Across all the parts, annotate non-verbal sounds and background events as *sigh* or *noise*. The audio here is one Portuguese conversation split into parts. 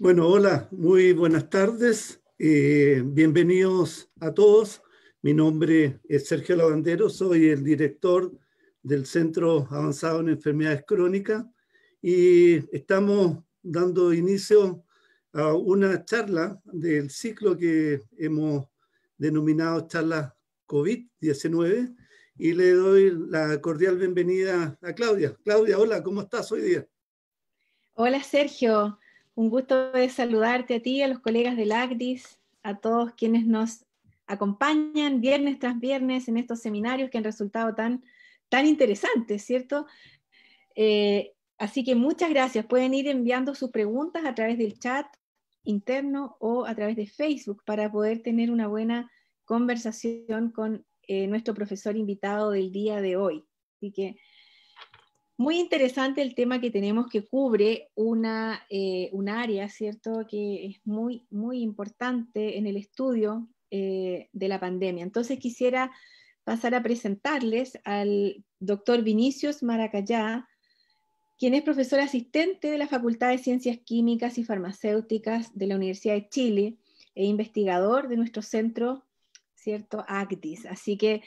Bueno, hola, muy buenas tardes. Eh, bienvenidos a todos. Mi nombre es Sergio Lavandero, soy el director del Centro Avanzado en Enfermedades Crónicas y estamos dando inicio a una charla del ciclo que hemos denominado charla COVID-19 y le doy la cordial bienvenida a Claudia. Claudia, hola, ¿cómo estás hoy día? Hola Sergio, un gusto de saludarte a ti, a los colegas del ACDIS, a todos quienes nos acompañan viernes tras viernes en estos seminarios que han resultado tan, tan interesantes, ¿cierto? Eh, así que muchas gracias. Pueden ir enviando sus preguntas a través del chat interno o a través de Facebook para poder tener una buena conversación con eh, nuestro profesor invitado del día de hoy. Así que muy interesante el tema que tenemos que cubre una, eh, un área, ¿cierto?, que es muy, muy importante en el estudio eh, de la pandemia. Entonces quisiera pasar a presentarles al doctor Vinicius Maracayá, quien es profesor asistente de la Facultad de Ciencias Químicas y Farmacéuticas de la Universidad de Chile e investigador de nuestro centro, ¿cierto?, ACTIS. Así que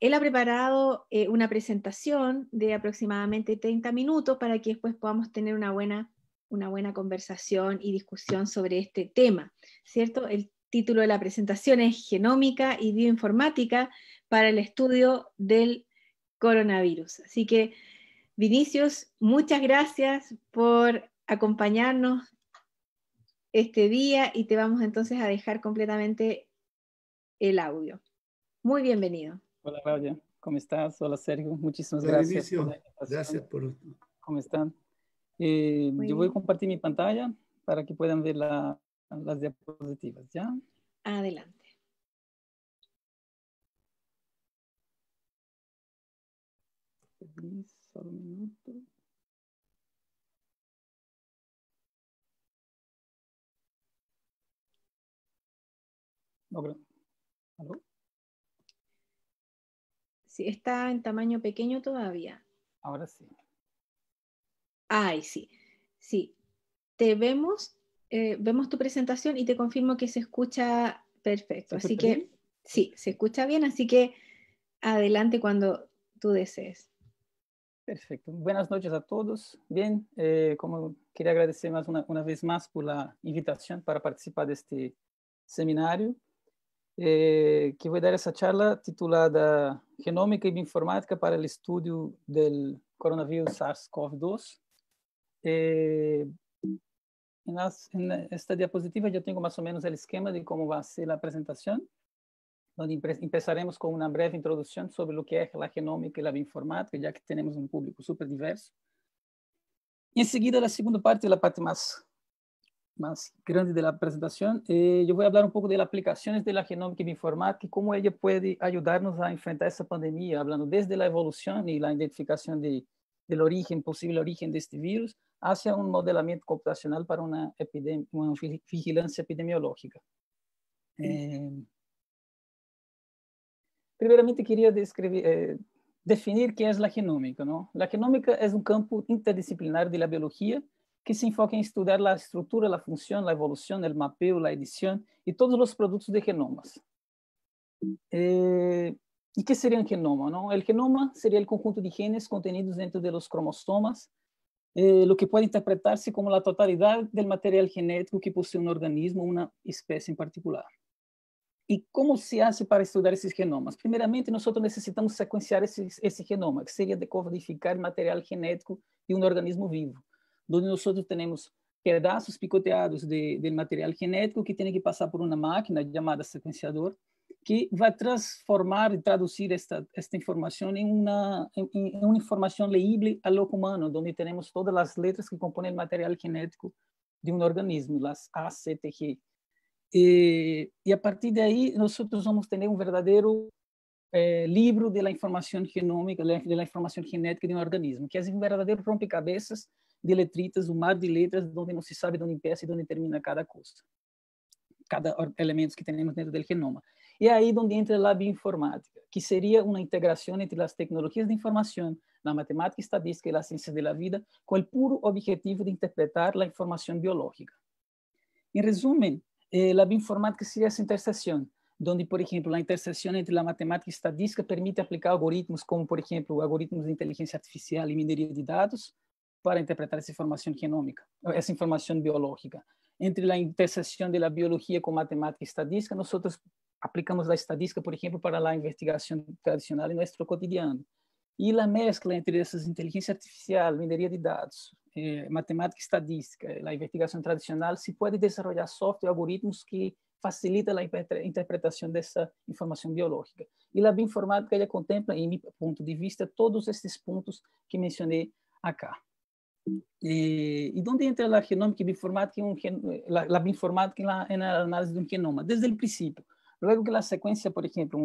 él ha preparado eh, una presentación de aproximadamente 30 minutos para que después podamos tener una buena, una buena conversación y discusión sobre este tema, ¿cierto? El título de la presentación es Genómica y Bioinformática para el Estudio del Coronavirus. Así que, Vinicius, muchas gracias por acompañarnos este día y te vamos entonces a dejar completamente el audio. Muy bienvenido. Hola Claudia, ¿cómo estás? Hola Sergio, muchísimas gracias. gracias por ¿Cómo están? Eh, yo voy a compartir mi pantalla para que puedan ver las diapositivas, ¿ya? Adelante. Solo un minuto. ¿Aló? está en tamaño pequeño todavía. Ahora sí. Ay, sí. Sí. Te vemos, eh, vemos tu presentación y te confirmo que se escucha perfecto. así que sí, se escucha bien, así que adelante cuando tú desees. Perfecto. Buenas noches a todos. Bien, eh, como quería agradecer una, vez más por la invitación para participar de este seminario. Eh, que voy a dar esa charla titulada Genómica y Bioinformática para el Estudio del Coronavirus SARS-CoV-2. Eh, en, esta diapositiva yo tengo más o menos el esquema de cómo va a ser la presentación, donde empezaremos con una breve introducción sobre lo que es la genómica y la bioinformática, ya que tenemos un público súper diverso. Y enseguida la segunda parte, la parte más más grande de la presentación, eh, yo voy a hablar un poco de las aplicaciones de la genómica y informática y cómo ella puede ayudarnos a enfrentar esta pandemia, hablando desde la evolución y la identificación de, del origen, posible origen de este virus, hacia un modelamiento computacional para una, vigilancia epidemiológica. Eh, primeramente quería describir, eh, definir qué es la genómica. ¿no? La genómica es un campo interdisciplinar de la biología que se enfoca en estudiar la estructura, la función, la evolución, el mapeo, la edición y todos los productos de genomas. Eh, ¿Y qué sería un genoma? El genoma sería el conjunto de genes contenidos dentro de los cromosomas, eh, lo que puede interpretarse como la totalidad del material genético que posee un organismo una especie en particular. ¿Y cómo se hace para estudiar esos genomas? Primeramente, nosotros necesitamos secuenciar ese genoma, que sería decodificar material genético de un organismo vivo. onde nós temos pedaços picoteados de, de material genético que tem que passar por uma máquina chamada sequenciador, que vai transformar e traduzir esta, esta informação em uma, em, em uma informação leíble ao loco humano, onde temos todas as letras que compõem o material genético de um organismo, as A, C, T, E, e eh, a partir daí, nós vamos ter um verdadeiro eh, livro da informação genômica, da informação genética de um organismo, que é um verdadeiro rompe-cabeças de letritas, o um mar de letras, onde não se sabe de onde começa e de onde termina cada coisa, cada elemento que temos dentro do genoma. E é aí onde entra a bioinformática, que seria uma integração entre as tecnologias de informação, a matemática estadística e as ciências da vida, com o puro objetivo de interpretar a informação biológica. Em resumo, eh, a bioinformática seria essa interseção, onde, por exemplo, a interseção entre a matemática e a estadística permite aplicar algoritmos como, por exemplo, algoritmos de inteligência artificial e mineria de dados, para interpretar essa informação genômica, essa informação biológica. Entre a interseção da biologia com matemática e estadística, nós aplicamos a estadística, por exemplo, para a investigação tradicional em nosso cotidiano. E a mescla entre essas inteligência artificial, mineria de dados, eh, matemática estadística, a investigação tradicional, se pode desenvolver software e algoritmos que facilitam a interpretação dessa informação biológica. E a bioinformática ela contempla, em meu ponto de vista, todos esses pontos que mencionei acá. E onde entra a genômica bioinformática en a gen bioinformática en la, de um genoma? Desde o princípio logo que a sequência por exemplo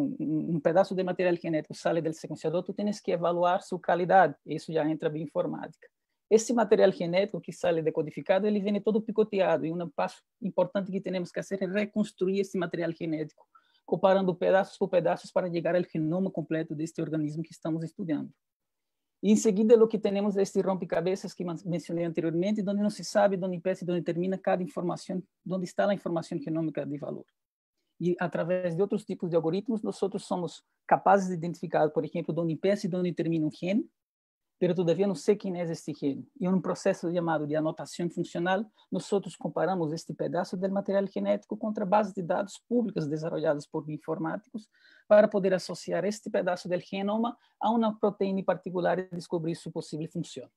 um pedaço de material genético sai do sequenciador tu tens que evaluar sua qualidade isso já entra bioinformática. Esse material genético que sai decodificado, ele vem todo picoteado. E um passo importante que temos que fazer é reconstruir esse material genético, comparando pedaços por pedaços para chegar ao genoma completo deste organismo que estamos estudando. E em seguida, o que temos é este rompe-cabeças que mencionei anteriormente, onde não se sabe onde empieza e onde termina cada informação, onde está a informação genômica de valor. E através de outros tipos de algoritmos, nós somos capazes de identificar, por exemplo, onde empieza e onde termina um gene, pero todavía no sé quién es este gen. Y en un proceso llamado de anotación funcional, nosotros comparamos este pedazo del material genético contra bases de datos públicas desarrolladas por informáticos para poder asociar este pedazo del genoma a una proteína particular y descubrir su posible función.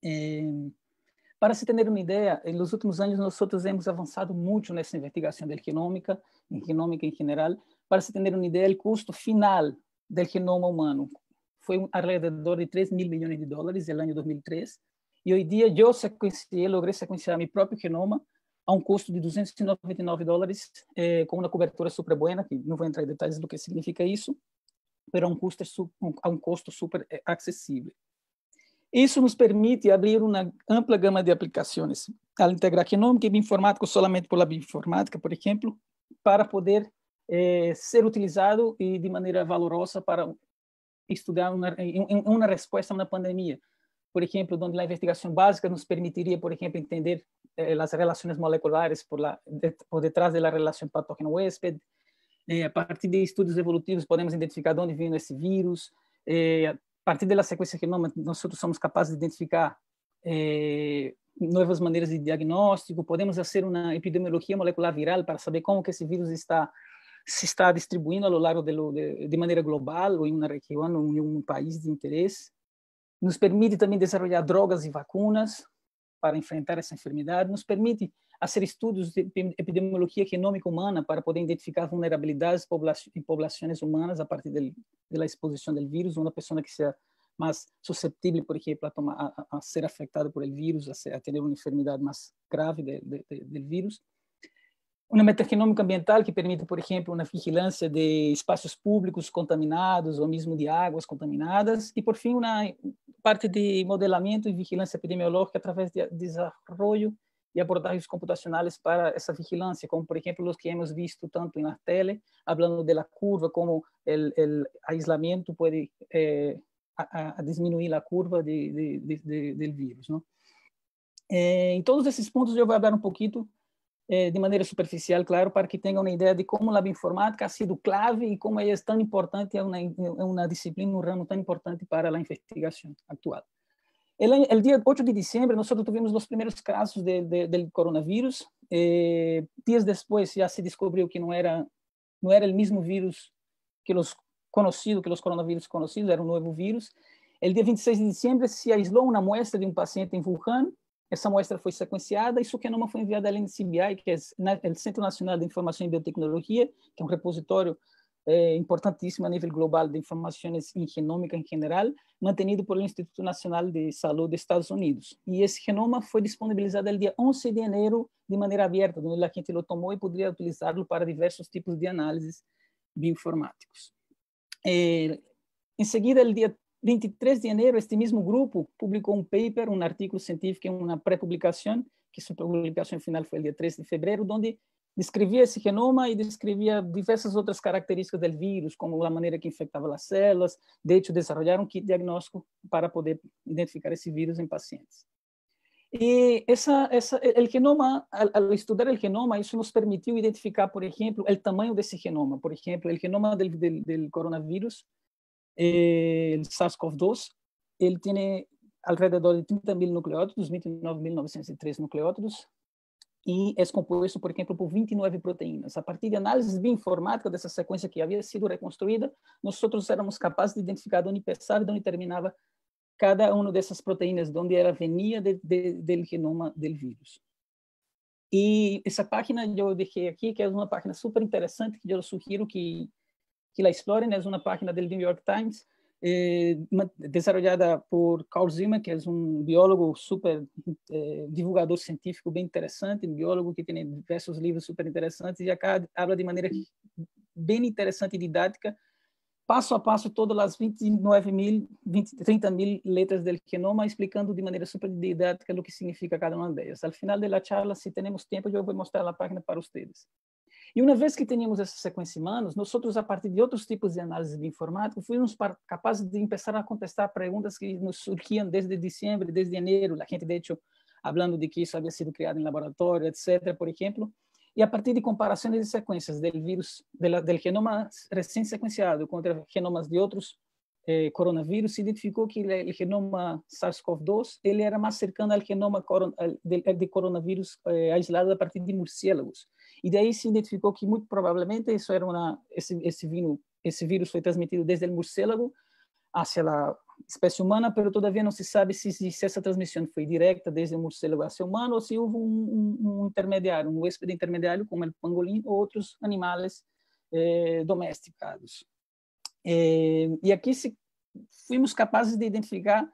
Eh, para se ter uma ideia, nos últimos anos nós temos avançado muito nessa investigação da genômica, em genômica em geral. Para se ter uma ideia, o custo final do genoma humano, foi alrededor de 3 mil milhões de dólares no ano 2003. E hoje dia eu sequenciei, logrei sequenciar meu próprio genoma a um custo de 299 dólares, eh, com uma cobertura super boa, que não vou entrar em detalhes do que significa isso, mas a um custo, a um custo super eh, acessível. Isso nos permite abrir uma ampla gama de aplicações, ao integrar genômica e é bioinformática somente pela bioinformática, por exemplo, para poder eh, ser utilizado e de maneira valorosa para estudar uma, uma resposta na pandemia. Por exemplo, onde a investigação básica nos permitiria, por exemplo, entender eh, as relações moleculares por, la, de, por detrás da de relação patógeno-huésped. Eh, a partir de estudos evolutivos, podemos identificar de onde vem esse vírus. Eh, a partir da sequência genômica, nós somos capazes de identificar eh, novas maneiras de diagnóstico. Podemos fazer uma epidemiologia molecular viral para saber como que esse vírus está se está distribuindo ao longo de, de maneira global ou em uma região ou em um país de interesse. Nos permite também desenvolver drogas e vacinas para enfrentar essa enfermidade, nos permite fazer estudos de epidemiologia genômica humana para poder identificar vulnerabilidades em populações humanas a partir da exposição do vírus, uma pessoa que seja mais susceptível, por exemplo, a, tomar, a, a ser afetada por el vírus, a, ser, a ter uma enfermidade mais grave do vírus. Uma metagenômica ambiental que permite, por exemplo, uma vigilância de espaços públicos contaminados ou mesmo de águas contaminadas. E, por fim, uma parte de modelamento e vigilância epidemiológica através de desenvolvimento e abordagens computacionais para essa vigilância, como, por exemplo, os que hemos visto tanto na tele, falando da curva, como o aislamento pode eh, a, a diminuir a curva de, de, de, de, do vírus. Não? Eh, em todos esses pontos, eu vou falar um pouquinho eh, de maneira superficial, claro, para que tenham uma ideia de como a lab informática ha sido clave e como ela é tão importante, é uma, é uma disciplina, um ramo tão importante para a investigação atual. O dia 8 de dezembro, nós tivemos os primeiros casos de, de, do coronavírus. Eh, dias depois, já se descobriu que não era não era o mesmo vírus que os conhecido, que os coronavírus conhecidos, era um novo vírus. O dia 26 de dezembro, se aislou uma amostra de um paciente em Wuhan essa amostra foi sequenciada e genoma foi enviado à NCBI, que é o né, é Centro Nacional de Informação e Biotecnologia, que é um repositório é, importantíssimo a nível global de informações em genômica em geral, mantenido pelo Instituto Nacional de Saúde dos Estados Unidos. E esse genoma foi disponibilizado no dia 11 de janeiro de maneira aberta, onde a gente o tomou e poderia utilizá-lo para diversos tipos de análises bioinformáticos. É, em seguida, no dia 23 de janeiro este mesmo grupo publicou um paper, um artigo científico em uma pré-publicação, que sua publicação final foi dia 3 de fevereiro, onde descrevia esse genoma e descrevia diversas outras características do vírus, como a maneira que infectava as células. De hecho, desenvolveram um kit diagnóstico para poder identificar esse vírus em pacientes. E essa, essa, el genoma, al, al, estudar el genoma, isso nos permitiu identificar, por exemplo, o tamanho desse genoma. Por exemplo, o genoma do coronavírus eh, SARS-CoV-2, ele tem eh, alrededor de 30 mil nucleótidos, 29.903 nucleótidos, e é composto, por exemplo, por 29 proteínas. A partir de análise bioinformática dessa sequência que havia sido reconstruída, nós outros éramos capazes de identificar de onde passava e de onde terminava cada uma dessas proteínas, de onde ela venia de, de, do genoma do vírus. E essa página eu deixei aqui, que é uma página super interessante, que eu sugiro que que lá exploren. é uma página do New York Times eh, desarrollada por Carl Zimmer, que é um biólogo super eh, divulgador científico bem interessante, um biólogo que tem diversos livros super interessantes e acá habla de maneira bem interessante e didática, passo a passo, todas as 29 mil, 20, 30 mil letras do genoma, explicando de maneira super didática o que significa cada uma delas. Al final da charla, se temos tempo, eu vou mostrar a página para vocês. E uma vez que tínhamos essa sequência humanos, nós outros a partir de outros tipos de análise de informática, fomos capazes de começar a contestar perguntas que nos surgiam desde dezembro, desde janeiro. A gente, de hecho, falando de que isso havia sido criado em laboratório, etc., por exemplo. E a partir de comparações de sequências do vírus, do, genoma recém-sequenciado contra genomas de outros eh, coronavírus, se identificou que é, o genoma SARS-CoV-2 ele era mais cercano ao genoma coron, de, de coronavírus eh, isolado a partir de murciélagos. E daí se identificou que muito provavelmente isso era uma esse esse vírus esse vírus foi transmitido desde o morcego hacia a espécie humana, mas todavia não se sabe se, se, essa transmissão foi direta desde o morcego à o humano ou se houve um, um, um intermediário, um huéspede intermediário como o pangolim ou outros animais eh, domesticados. Eh, e aqui se fomos capazes de identificar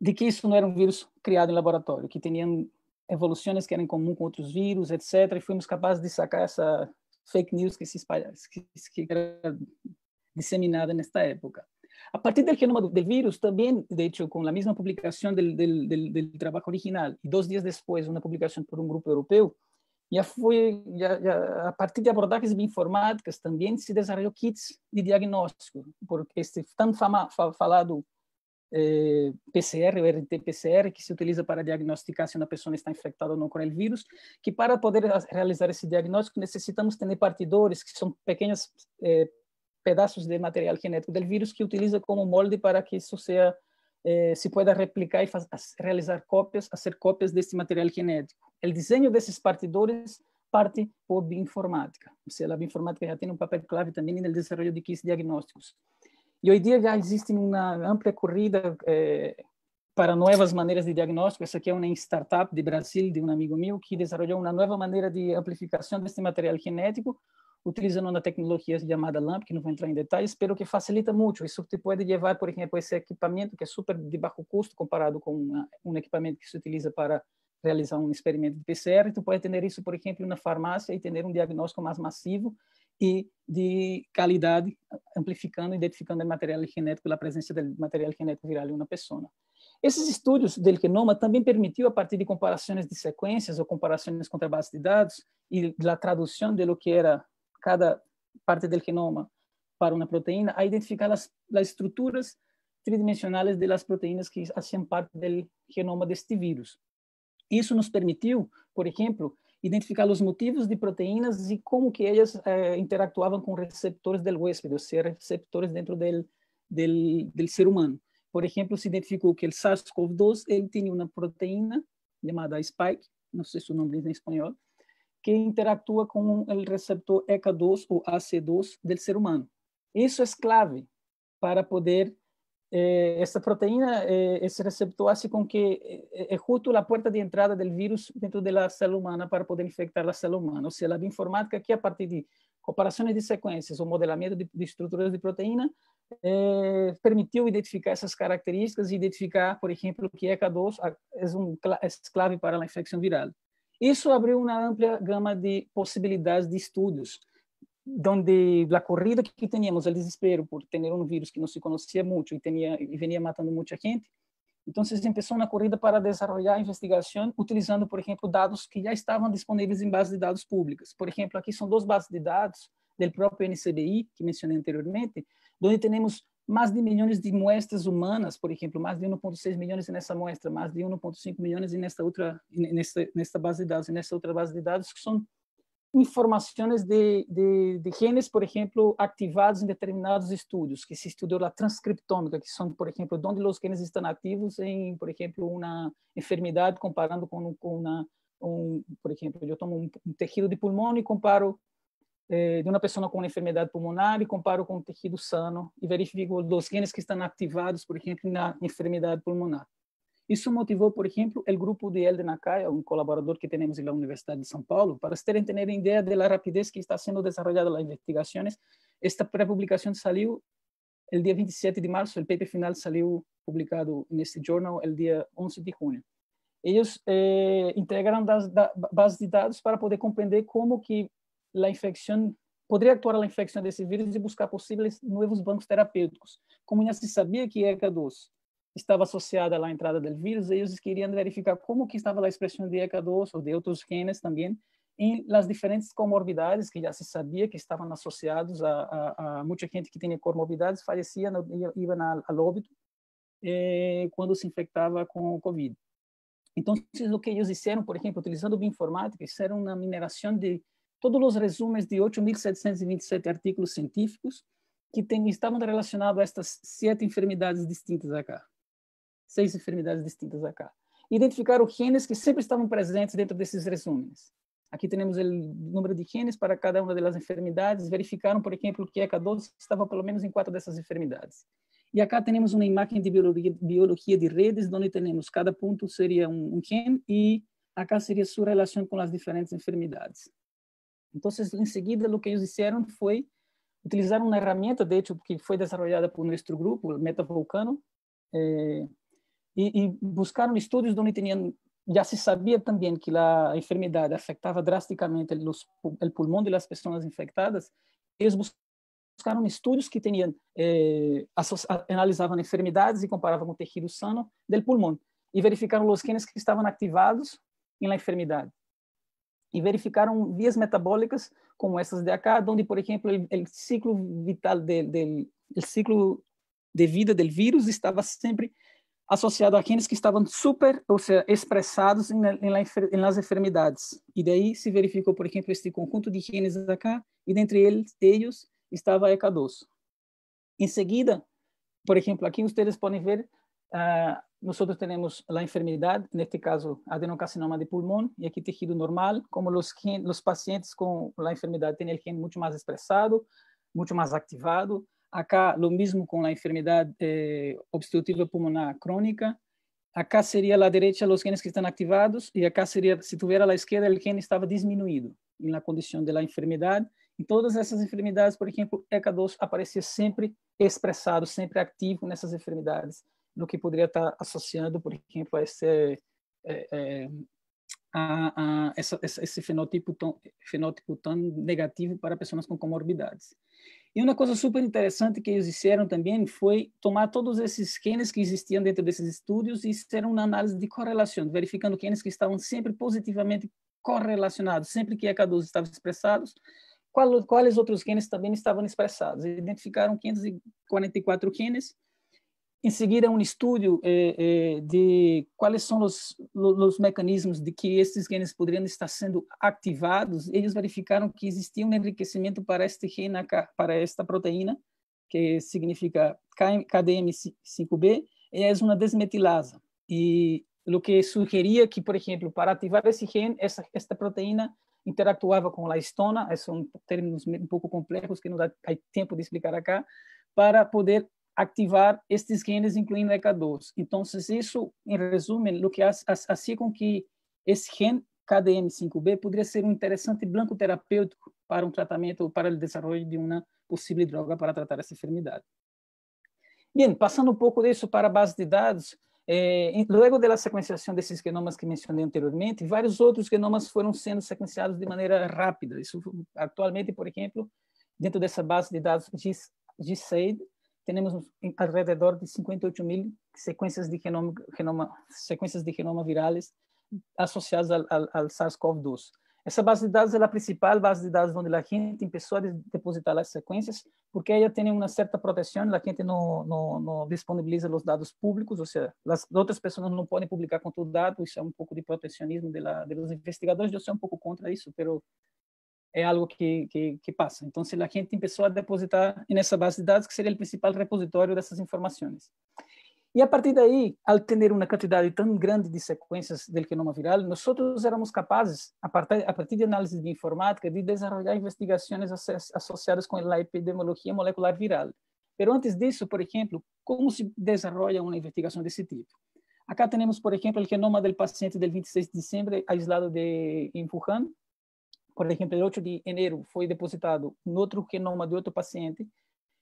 de que isso não era um vírus criado em laboratório, que tinham evoluções que eram em comum com outros vírus, etc. E fomos capazes de sacar essa fake news que se espalha, que, que era disseminada nesta época. A partir do genoma do, do vírus, também, de hecho, com a mesma publicação do, do, do, do trabalho original, e dois dias depois, uma publicação por um grupo europeu, já foi, já, já, a partir de abordagens bioinformáticas, também se desenvolveu kits de diagnóstico, porque este tão fama, falado eh, PCR ou RT-PCR, que se utiliza para diagnosticar se uma pessoa está infectada ou não com o vírus, que para poder realizar esse diagnóstico necessitamos ter partidores, que são pequenos eh, pedaços de material genético do vírus que utiliza como molde para que isso seja, eh, se pueda replicar e fazer, realizar cópias, fazer cópias desse material genético. O desenho desses partidores parte por bioinformática. Ou seja, a bioinformática já tem um papel clave também no desenvolvimento de kits diagnósticos. E hoje em dia já existe uma ampla corrida eh, para novas maneiras de diagnóstico. Essa aqui é uma startup de Brasil, de um amigo meu, que desenvolveu uma nova maneira de amplificação desse material genético, utilizando uma tecnologia chamada LAMP, que não vou entrar em detalhes, pero que facilita muito. Isso te pode levar, por exemplo, esse equipamento, que é super de baixo custo comparado com uma, um equipamento que se utiliza para realizar um experimento de PCR, tu pode ter isso, por exemplo, na farmácia e ter um diagnóstico mais massivo e de qualidade, amplificando, identificando o material genético pela presença do material genético viral em uma pessoa. Esses estudos do genoma também permitiu, a partir de comparações de sequências ou comparações contra bases de dados e da tradução de lo que era cada parte do genoma para uma proteína, a identificar as, as estruturas tridimensionais das proteínas que faziam parte do genoma deste vírus. Isso nos permitiu, por exemplo, identificar os motivos de proteínas e como que elas eh, interactuavam com receptores do huésped, ou seja, receptores dentro do ser humano. Por exemplo, se identificou que o SARS-CoV-2 ele tinha uma proteína chamada spike, não sei se o nome diz em espanhol, que interactua com o receptor ECA2 ou AC2 do ser humano. Isso é clave para poder eh, esta proteína, esse eh, receptor, hace com que eh, es justo a porta de entrada do vírus dentro de célula humana para poder infectar a célula humana. Ou seja, a bioinformática aqui a partir de comparações de sequências ou modelamento de, de de proteína, eh, permitiu identificar essas características e identificar, por exemplo, que ECA2 é, um, é clave para a infecção viral. Isso abriu uma ampla gama de possibilidades de estudos donde la corrida que teníamos, el desespero por tener un virus que no se conocía mucho y, tenía, y venía matando mucha gente, entonces empezó una corrida para desarrollar investigación utilizando, por ejemplo, datos que ya estaban disponibles en bases de datos públicas. Por ejemplo, aquí son dos bases de datos del propio NCBI que mencioné anteriormente, donde tenemos mais de milhões de muestras humanas, por exemplo, mais de 1,6 milhões nessa muestra, mais de 1,5 milhões nessa outra, nessa, base de dados, nessa outra base de dados, que são informações de, de, de, genes, por exemplo ativados em determinados estudos que se estudou la transcriptômica que são por exemplo onde os genes estão ativos em por exemplo uma enfermidade comparando com com una, um por exemplo eu tomo um tecido de pulmão e comparo eh, de uma pessoa com uma enfermidade pulmonar e comparo com um tecido sano e verifico os genes que estão ativados por exemplo na enfermidade pulmonar. Isso motivou, por exemplo, o grupo de Elden Nakaya, um colaborador que temos na Universidade de São Paulo, para vocês terem ideia da rapidez que está sendo desenvolvida as investigações. Esta pré-publicação saiu no dia 27 de março, o paper final saiu publicado neste jornal no dia 11 de junho. Eles eh, integraram das, da, bases de dados para poder compreender como que a infecção poderia atuar na infecção desse vírus e buscar possíveis novos bancos terapêuticos. Como já se sabia que é ECA2 estava associada à entrada do vírus, eles queriam verificar como que estava a expressão de ECA2 ou de outros genes também em as diferentes comorbidades que já se sabia que estavam associados a, a, a muita gente que tinha comorbidades falecia, no, ia ao óbito eh, quando se infectava com o COVID. Então, o que eles fizeram, por exemplo, utilizando bioinformática, fizeram uma mineração de todos os resumos de 8.727 artigos científicos que tem, estavam relacionados a estas sete enfermidades distintas aqui seis enfermidades distintas acá. Identificaram genes que sempre estavam presentes dentro desses resumos. Aqui temos o número de genes para cada uma das enfermidades. Verificaram, por exemplo, que ECA12 estava pelo menos em quatro dessas enfermidades. E acá temos uma imagem de biologia, biologia de redes, onde temos cada ponto seria um, um gene e acá seria sua relação com as diferentes enfermidades. Então, em seguida, o que eles fizeram foi utilizar uma ferramenta, de hecho, que foi desenvolvida por nosso grupo, o Metavolcano, eh, e, e buscaram estudos onde tinham já se sabia também que a enfermidade afetava drasticamente o pulmão das pessoas infectadas. Eles buscaram estudos que tinham eh, analisavam enfermidades e comparavam o tecido sano do pulmão e verificaram os genes que estavam ativados na enfermidade e verificaram vias metabólicas como essas de acá, onde, por exemplo, o ciclo vital do ciclo de vida do vírus estava sempre associado àqueles que estavam super, ou seja, expressados nas enfermidades. E daí se verificou, por exemplo, este conjunto de genes aqui e dentre eles, eles estava ECA2. Em seguida, por exemplo, aqui vocês podem ver, uh, ah, nós temos a enfermidade, neste caso, adenocarcinoma de pulmão, e aqui tecido normal, como os, gen, os pacientes com a enfermidade têm o gene muito mais expressado, muito mais ativado. Acá, lo mismo con la enfermedad eh, obstructiva pulmonar crónica. Acá sería a la derecha los genes que están activados y acá sería, si tuviera a la izquierda, el gen estaba disminuido en la condición de la enfermedad. E todas essas enfermidades, por exemplo, ECA2 aparecia sempre expressado, sempre ativo nessas enfermidades, no que poderia estar associando, por exemplo, a esse, eh, eh, a, a, esse fenótipo, tão, fenótipo tão negativo para pessoas com comorbidades. E uma coisa super interessante que eles fizeram também foi tomar todos esses genes que existiam dentro desses estudos e fizeram uma análise de correlação, verificando genes que estavam sempre positivamente correlacionados, sempre que a 12 estava expressados, qual, quais outros genes também estavam expressados. Identificaram 544 genes em seguida um estudo eh, eh, de quais são os, os mecanismos de que esses genes poderiam estar sendo ativados, eles verificaram que existia um enriquecimento para este gene, para esta proteína, que significa KDM5B, e é uma desmetilasa. E o que sugeria que, por exemplo, para ativar esse gene, essa, esta proteína interactuava com a histona, são termos um pouco complexos que não dá tempo de explicar aqui para poder ativar estes genes, incluindo ECA2. Então, isso, em resumo, o que assim com que esse gene KDM5B poderia ser um interessante blanco terapêutico para um tratamento, para o desenvolvimento de uma possível droga para tratar essa enfermidade. Bem, passando um pouco disso para a base de dados, eh, logo da sequenciação desses genomas que mencionei anteriormente, vários outros genomas foram sendo sequenciados de maneira rápida. Isso, atualmente, por exemplo, dentro dessa base de dados GSAID, temos alrededor de 58 mil sequências de genoma, genoma, secuencias de genoma virais associadas ao SARS-CoV-2. Essa base de dados é a principal base de dados onde a gente começou a depositar as sequências, porque ela tem uma certa proteção, a gente não, não, não, disponibiliza os dados públicos, ou seja, as outras pessoas não podem publicar com todo o dado, isso é um pouco de protecionismo dos investigadores, eu sou um pouco contra isso, mas é algo que, que, que passa. Então, se a gente começou a depositar nessa base de dados, que seria o principal repositório dessas informações. E a partir daí, ao ter uma quantidade tão grande de sequências do genoma viral, nós éramos capazes, a partir, a partir de análise de informática, de desenvolver investigações associadas com a epidemiologia molecular viral. Mas antes disso, por exemplo, como se desenvolve uma investigação desse tipo? Acá temos, por exemplo, o genoma do paciente do 26 de dezembro, aislado de, em Wuhan, por exemplo, em 8 de janeiro foi depositado no outro genoma de outro paciente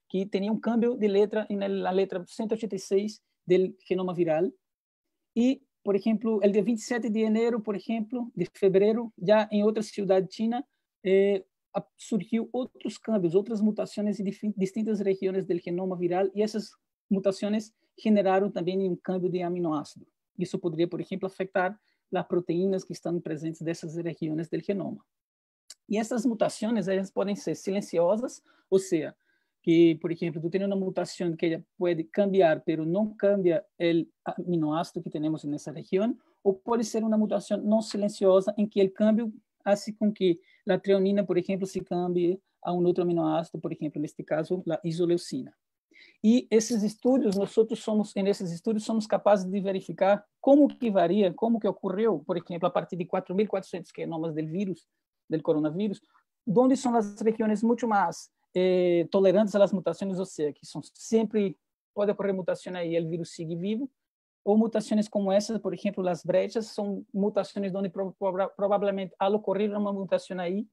que tinha um câmbio de letra na letra 186 do genoma viral. E, por exemplo, o dia 27 de janeiro, por exemplo, de fevereiro, já em outra cidade china, eh, surgiu outros câmbios, outras mutações em distintas regiões do genoma viral e essas mutações geraram também um câmbio de aminoácido. Isso poderia, por exemplo, afetar as proteínas que estão presentes dessas regiões do genoma e essas mutações elas podem ser silenciosas, ou seja, que, por exemplo, tu tem uma mutação que ella pode cambiar, pero não cambia o aminoácido que temos nessa região, ou pode ser uma mutação não silenciosa em que o câmbio faz com que a treonina, por exemplo, se cambie a um outro aminoácido, por exemplo, neste caso, a isoleucina. E esses estudos, nós somos, nesses estudos, somos capazes de verificar como que varia, como que ocorreu, por exemplo, a partir de 4.400 genomas do vírus, del coronavírus, onde são as regiões muito mais eh, tolerantes às mutações, ou seja, que são sempre pode ocorrer mutación aí, o vírus sigue vivo, Ou mutações como essas, por exemplo, as brechas, são mutações onde provavelmente, ao ocorrer uma mutação aí,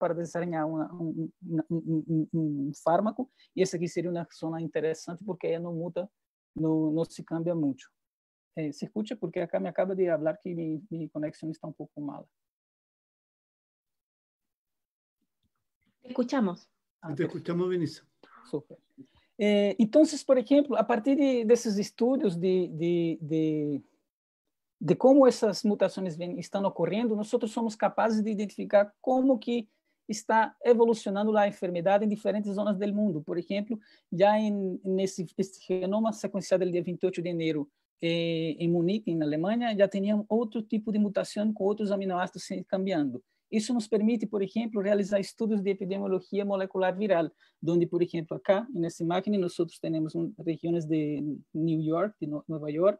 para desenhar uma, um, um, um, fármaco, e esse aqui seria uma zona interessante porque aí não muda, não, não se cambia muito. Eh, se escute porque acá me acaba de falar que minha mi conexão está um pouco mala. Escuchamos. Ah, Te escuchamos, Vinícius. Super. Eh, então, por exemplo, a partir de, desses estudos de, de, de, de como essas mutações vem, estão ocorrendo, nós somos capazes de identificar como que está evolucionando a enfermidade em diferentes zonas do mundo. Por exemplo, já em, nesse genoma sequenciado no dia 28 de janeiro eh, em Munique, na Alemanha, já tinham outro tipo de mutação com outros aminoácidos se cambiando. Isso nos permite, por exemplo, realizar estudos de epidemiologia molecular viral, onde, por exemplo, acá, nessa máquina, nós temos um, regiões de New York, de Nova York,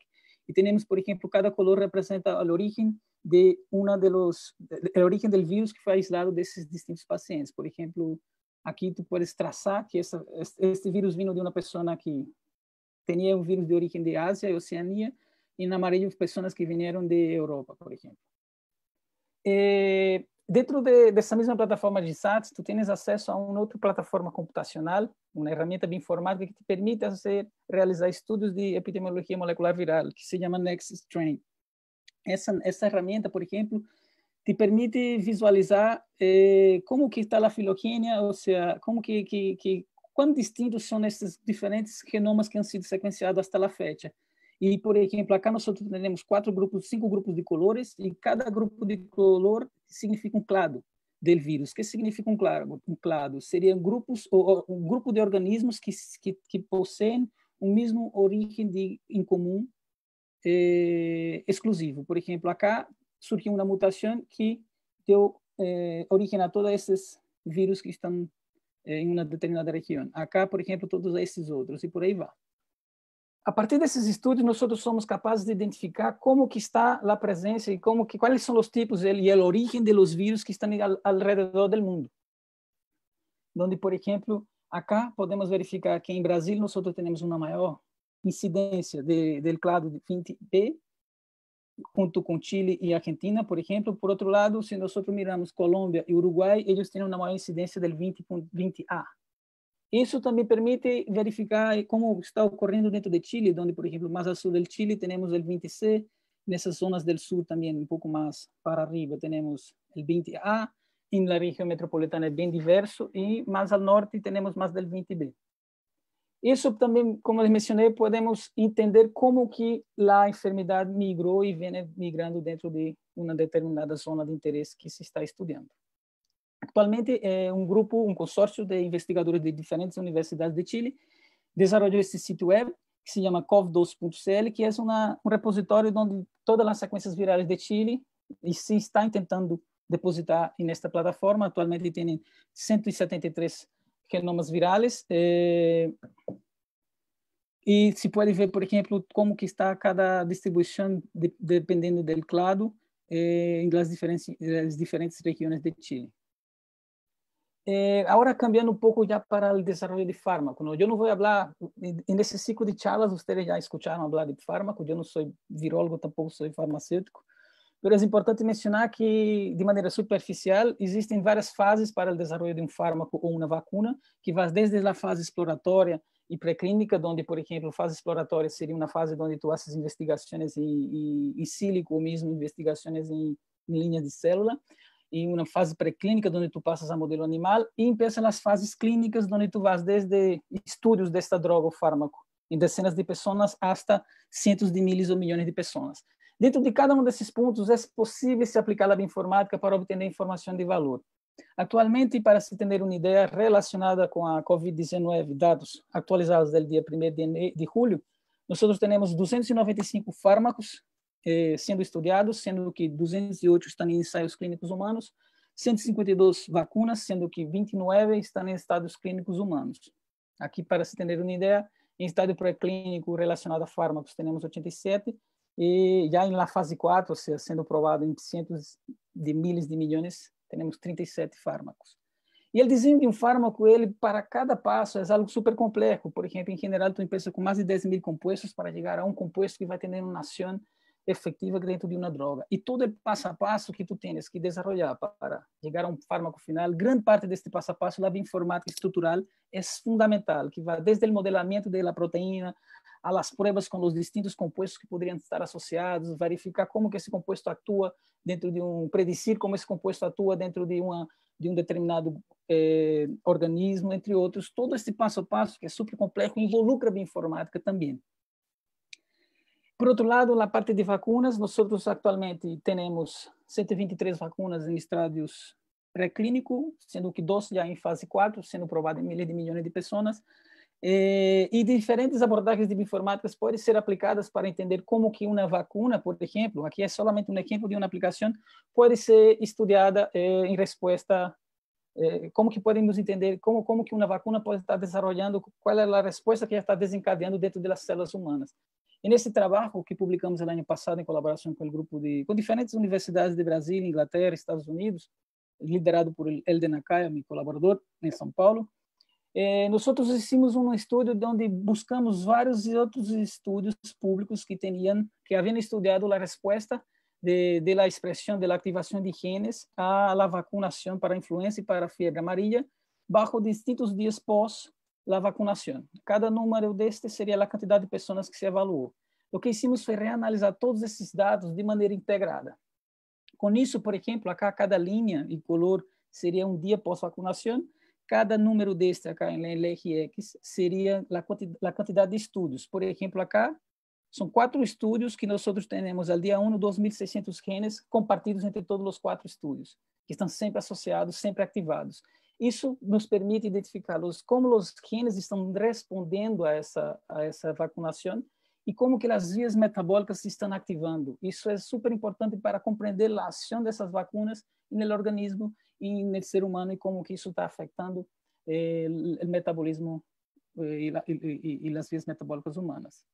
e temos, por exemplo, cada color representa a origem de uma de los de origen del que foi aislado desses distintos pacientes. Por exemplo, aqui tu podes traçar que essa, este vírus vindo de uma pessoa que tinha um vírus de origem de Ásia e Oceania, e na amarelo pessoas que vieram de Europa, por exemplo. E eh, dentro de, dessa mesma plataforma de SATS, tu tens acesso a uma outra plataforma computacional, uma ferramenta de informática que te permite fazer, realizar estudos de epidemiologia molecular viral, que se chama Nexus essa, essa ferramenta, por exemplo, te permite visualizar eh, como que está a filoquênia, ou seja, como que, que, que quão distintos são esses diferentes genomas que han sido sequenciados até a fecha. E, por exemplo, acá nós temos quatro grupos, cinco grupos de colores, e cada grupo de color significa um clado do vírus. O que significa um clado? Um clado seriam grupos, ou, um grupo de organismos que, que, que possuem o mesmo origem de, em comum eh, exclusivo. Por exemplo, acá surgiu uma mutação que deu eh, origem a todos esses vírus que estão eh, em uma determinada região. Acá, por exemplo, todos esses outros e por aí vai. A partir desses estudos, nós somos capazes de identificar como que está a presença e como que quais são os tipos e a origem dos vírus que estão ao, ao redor do mundo. Onde, por exemplo, acá podemos verificar que em Brasil nós temos uma maior incidência de, do clado de 20p junto com Chile e Argentina, por exemplo. Por outro lado, se nós miramos Colômbia e Uruguai, eles têm uma maior incidência del 20, 20A. Isso também permite verificar eh, como está ocorrendo dentro de Chile, onde, por exemplo, mais ao sul do Chile, temos o 20C, nessas zonas do sul também, um pouco mais para arriba, temos o 20A, em la região metropolitana é bem diverso, e mais ao norte, temos mais del 20B. Isso também, como eu mencionei, podemos entender como que lá a enfermidade migrou e vem né, migrando dentro de uma determinada zona de interesse que se está estudando. Atualmente, é um grupo, um consórcio de investigadores de diferentes universidades de Chile desenvolveu esse sítio web que se chama cov2.cl, que é uma, um repositório onde todas as sequências virais de Chile e se está tentando depositar nesta plataforma. Atualmente tem 173 genomas virais. É, eh, e se pode ver, por exemplo, como que está cada distribuição de, dependendo do clado eh, em as diferentes, diferentes regiões de Chile. Eh, agora, cambiando um pouco já para o desenvolvimento de fármaco. Eu não vou falar, nesse ciclo de charlas, vocês já escutaram falar de fármaco, eu não sou virólogo, tampouco sou farmacêutico, Pero é importante mencionar que, de maneira superficial, existem várias fases para o desenvolvimento de um fármaco ou uma vacuna, que vai desde a fase exploratória e pré-clínica, onde, por exemplo, fase exploratória seria uma fase onde tu fazes investigações em, em, sílico, ou mesmo investigações em, em linhas de célula, e uma fase pré-clínica, onde tu passas a modelo animal, e empiezam as fases clínicas, onde tu vas desde estudos desta droga ou fármaco, em dezenas de pessoas, até centos de milhas ou milhões de pessoas. Dentro de cada um desses pontos, é possível se aplicar a bioinformática para obter informação de valor. Atualmente, para se ter uma ideia relacionada com a COVID-19, dados atualizados do dia 1 de julho, nós temos 295 fármacos eh, sendo estudados, sendo que 208 estão em ensaios clínicos humanos, 152 vacinas, sendo que 29 estão em estados clínicos humanos. Aqui, para se ter uma ideia, em estado pré-clínico relacionado a fármacos, temos 87, e já em la fase 4, ou seja, sendo provado em cientos de milhares de milhões, temos 37 fármacos. E ele desenho de um fármaco, ele para cada passo é algo super complexo. Por exemplo, em geral, tu empresa com mais de 10 mil compostos para chegar a um composto que vai ter uma ação efetiva dentro de uma droga. E todo o é passo a passo que tu tens que desenvolver para chegar a um fármaco final, grande parte deste passo a passo, da informática estrutural é fundamental, que vai desde o modelamento da proteína, às provas pruebas com os distintos compostos que poderiam estar associados, verificar como que esse composto atua dentro de um, predecir como esse composto atua dentro de uma de um determinado eh, organismo, entre outros, todo esse passo a passo que é super complexo involucra a bioinformática também. Por outro lado, na parte de vacinas, nós atualmente temos 123 vacinas em estádios pré-clínico, sendo que 12 já em fase 4, sendo provado em milhares de milhões de pessoas. É, e, diferentes abordagens de bioinformáticas podem ser aplicadas para entender como que uma vacuna, por exemplo, aqui é somente um exemplo de uma aplicação, pode ser estudada eh, é, em resposta é, como que podemos entender como como que uma vacuna pode estar desenvolvendo qual é a resposta que está desencadeando dentro das células humanas e nesse trabalho que publicamos no ano passado em colaboração com o grupo de com diferentes universidades de Brasil, Inglaterra, Estados Unidos, liderado por Elden Akaya, meu colaborador em São Paulo, eh, nós fizemos um estudo onde buscamos vários outros estudos públicos que tinham que haviam estudado a resposta de, de la expressão, de la ativação de genes à la vacunação para influenza e para febre amarela, bajo distintos dias pós la vacunación. Cada número deste seria a quantidade de pessoas que se avaliou. O que hicimos foi reanalisar todos esses dados de maneira integrada. Com isso, por exemplo, acá cada linha e color seria um dia pós-vacunação. Cada número deste acá em LRX seria a quantidade de estudos. Por exemplo, acá são quatro estudos que nós temos al dia 1, 2.600 genes compartidos entre todos os quatro estudos, que estão sempre associados, sempre ativados. Isso nos permite identificar os como os genes estão respondendo a essa a essa vacunação e como que as vias metabólicas se estão ativando. Isso é super importante para compreender a ação dessas vacunas no organismo e no ser humano e como que isso está afetando eh, o metabolismo eh, e, e, e, e as vias metabólicas humanas.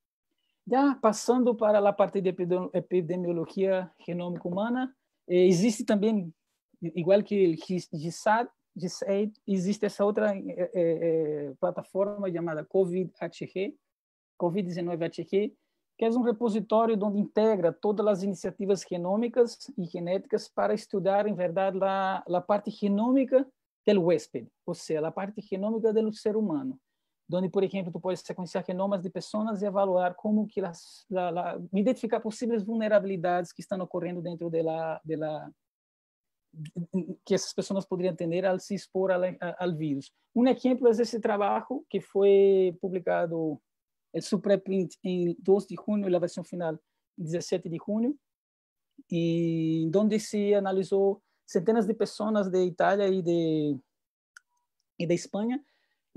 Já passando para a parte de epidemiologia genômica humana, eh, existe também, igual que o GISAD, de eh, existe essa outra é, é, plataforma chamada COVID-HQ, 19 hg que é um repositório onde integra todas as iniciativas genômicas e genéticas para estudar, em verdade, a, a parte genômica do huésped, ou seja, a parte genômica do ser humano, onde, por exemplo, tu pode sequenciar genomas de pessoas e avaliar como que elas, la, la, identificar possíveis vulnerabilidades que estão ocorrendo dentro da de de que esas personas podrían tener al se expor al virus. vírus. Um exemplo é trabajo que fue publicado, el Supreprint el 2 de junio y la versión final, 17 de junio, e onde se analizó centenas de personas de Italia y de, e de Espanha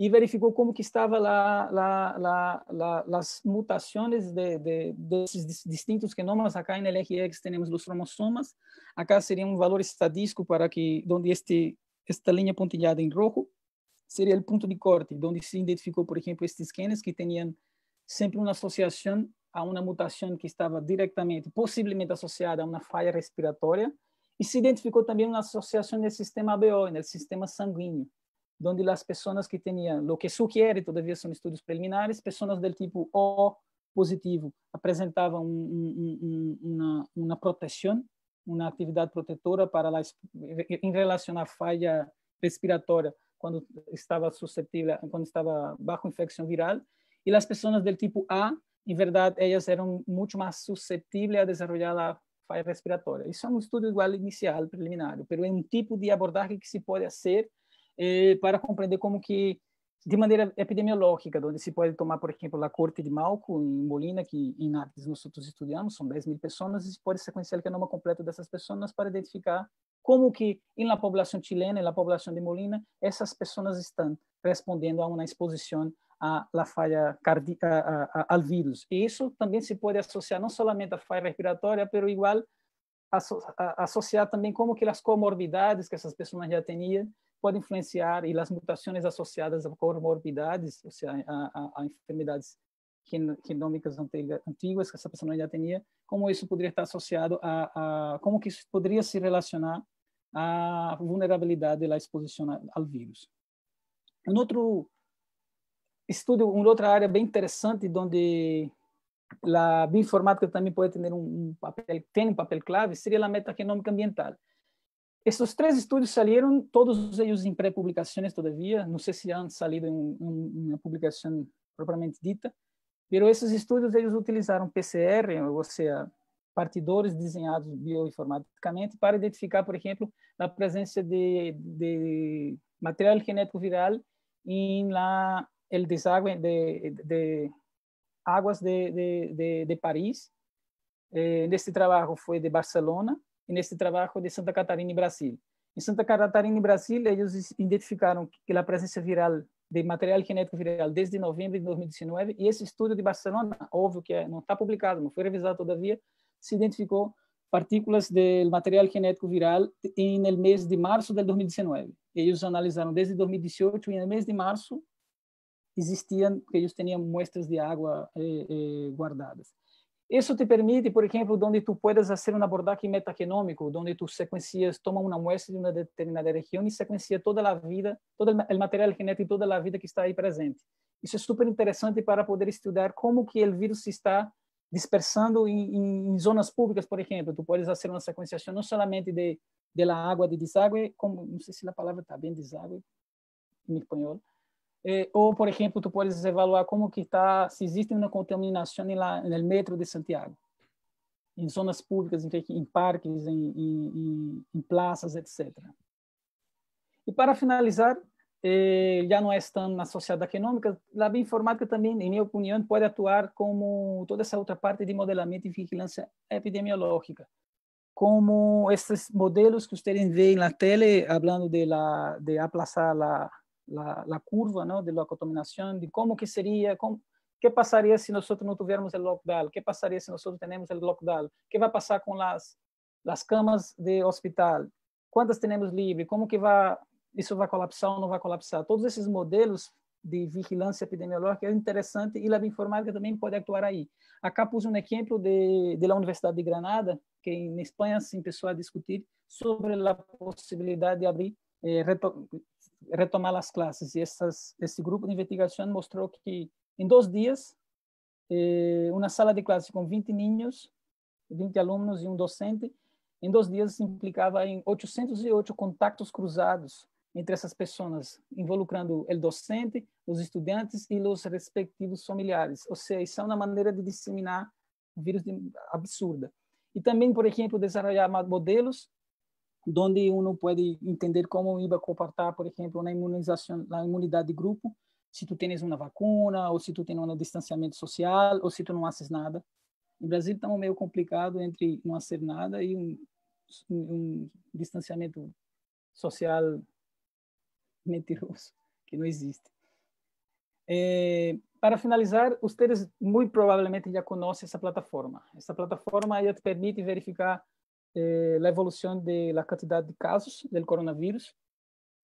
e verificou como que estava lá, lá, lá, lá as mutações de, de, desses distintos genomas acá em LRX temos os cromossomas acá seria um valor estadístico para que onde este esta linha pontilhada em rojo seria o ponto de corte onde se identificou por exemplo estes genes que tinham sempre uma associação a uma mutação que estava diretamente possivelmente associada a uma falha respiratória e se identificou também uma associação no sistema ABO, no sistema sanguíneo donde as pessoas que tinham o que sugere, todavia são estudos preliminares, pessoas do tipo O positivo apresentavam uma proteção, uma atividade protetora protección, una actividad protectora para la, en relación a falla respiratoria cuando estaba susceptible, cuando estaba bajo viral. e as pessoas do tipo A, em verdade, elas eram muito mais suscetíveis a desarrollar a falha respiratória. Isso é um estudo igual inicial, preliminar, mas é um tipo de abordagem que se pode fazer eh, para compreender como que, de maneira epidemiológica, onde se pode tomar, por exemplo, a corte de Malco, em Molina, que em Nápoles nós estudamos, são 10 mil pessoas, e se pode sequenciar o genoma completo dessas pessoas para identificar como que na população chilena e na população de Molina essas pessoas estão respondendo a uma exposição à, à falha ao vírus. E isso também se pode associar não somente à falha respiratória, mas igual associar também como que as comorbidades que essas pessoas já tinham pode influenciar e as mutações associadas a comorbidades, ou seja, a, a, a enfermidades genômicas antigas que essa pessoa já tinha, como isso poderia estar associado a, a como que isso poderia se relacionar à vulnerabilidade da exposição ao vírus. Um outro estudo, uma outra área bem interessante, onde a bioinformática também pode ter um, papel, tem um papel clave, seria a metagenômica ambiental. Esses três estudos saíram todos em pré-publicações, todavía, no sé si han salido em, em uma publicação propriamente dita, mas esses estudos eles utilizaram PCR, ou seja, partidores desenhados bioinformaticamente para identificar, por exemplo, a presença de, de material genético viral em la desagüe de, de águas de, de, de, de Paris. Eh, nesse trabalho foi de Barcelona nesse trabalho de Santa Catarina e Brasil. Em Santa Catarina e Brasil, eles identificaram que a presença viral de material genético viral desde novembro de 2019 e esse estudo de Barcelona, óbvio que é, não está publicado, não foi revisado todavia, se identificou partículas do material genético viral em no mês de março de 2019. Eles analisaram desde 2018 e no mês de março existiam, porque eles tinham muestras de água eh, eh, guardadas. Isso te permite, por exemplo, onde tu puedas fazer um abordagem metagenômico, onde tu sequencias toma uma amostra de uma determinada região e sequencia toda a vida, todo o material genético, e toda a vida que está aí presente. Isso é super interessante para poder estudar como que o vírus se está dispersando em zonas públicas, por exemplo. Tu puedes fazer uma sequenciação não só de, de la de desagüe, como, não sei se a palavra está deságua, desagüe en español, é, ou, por exemplo, tu podes evaluar como que está, se existe uma contaminação lá no metro de Santiago, em zonas públicas, em, em parques, em, em, em, praças, etc. E para finalizar, eh, já não estando na sociedade econômica, a bioinformática também, em minha opinião, pode atuar como toda essa outra parte de modelamento e vigilância epidemiológica como esses modelos que vocês veem na tele, falando de, de aplaçar a la, la curva ¿no? de la contaminación, de como que sería, cómo, qué pasaría si nosotros não tivermos o lockdown, qué pasaría si nosotros tenemos o lockdown, que vai passar com as as las camas de hospital, quantas temos livre, como que vai, isso vai colapsar ou não vai colapsar. Todos esses modelos de vigilância epidemiológica é interessante e a informática também pode atuar aí. Acá pus um exemplo de, de la Universidade de Granada, que em Espanha se começou a discutir sobre a possibilidade de abrir eh, retomar as classes. E essas, esse grupo de investigação mostrou que, em dois dias, eh, uma sala de classe com 20 ninhos, 20 alunos e um docente, em dois dias implicava em 808 contactos cruzados entre essas pessoas, involucrando o docente, os estudantes e os respectivos familiares. Ou seja, isso é uma maneira de disseminar um vírus de, absurda. E também, por exemplo, desenvolver modelos donde uno puede entender cómo iba a comportar, por ejemplo, na inmunización, la inmunidad de grupo, si tú tienes una vacuna o si tú tienes un distanciamiento social o si tú no haces nada. En Brasil estamos medio complicado entre no hacer nada y un, un distanciamiento social mentiroso *laughs* que no existe. Eh, para finalizar, ustedes muy probablemente ya conocen essa plataforma. Essa plataforma ela te permite verificar eh, evolução da quantidade de casos do coronavírus.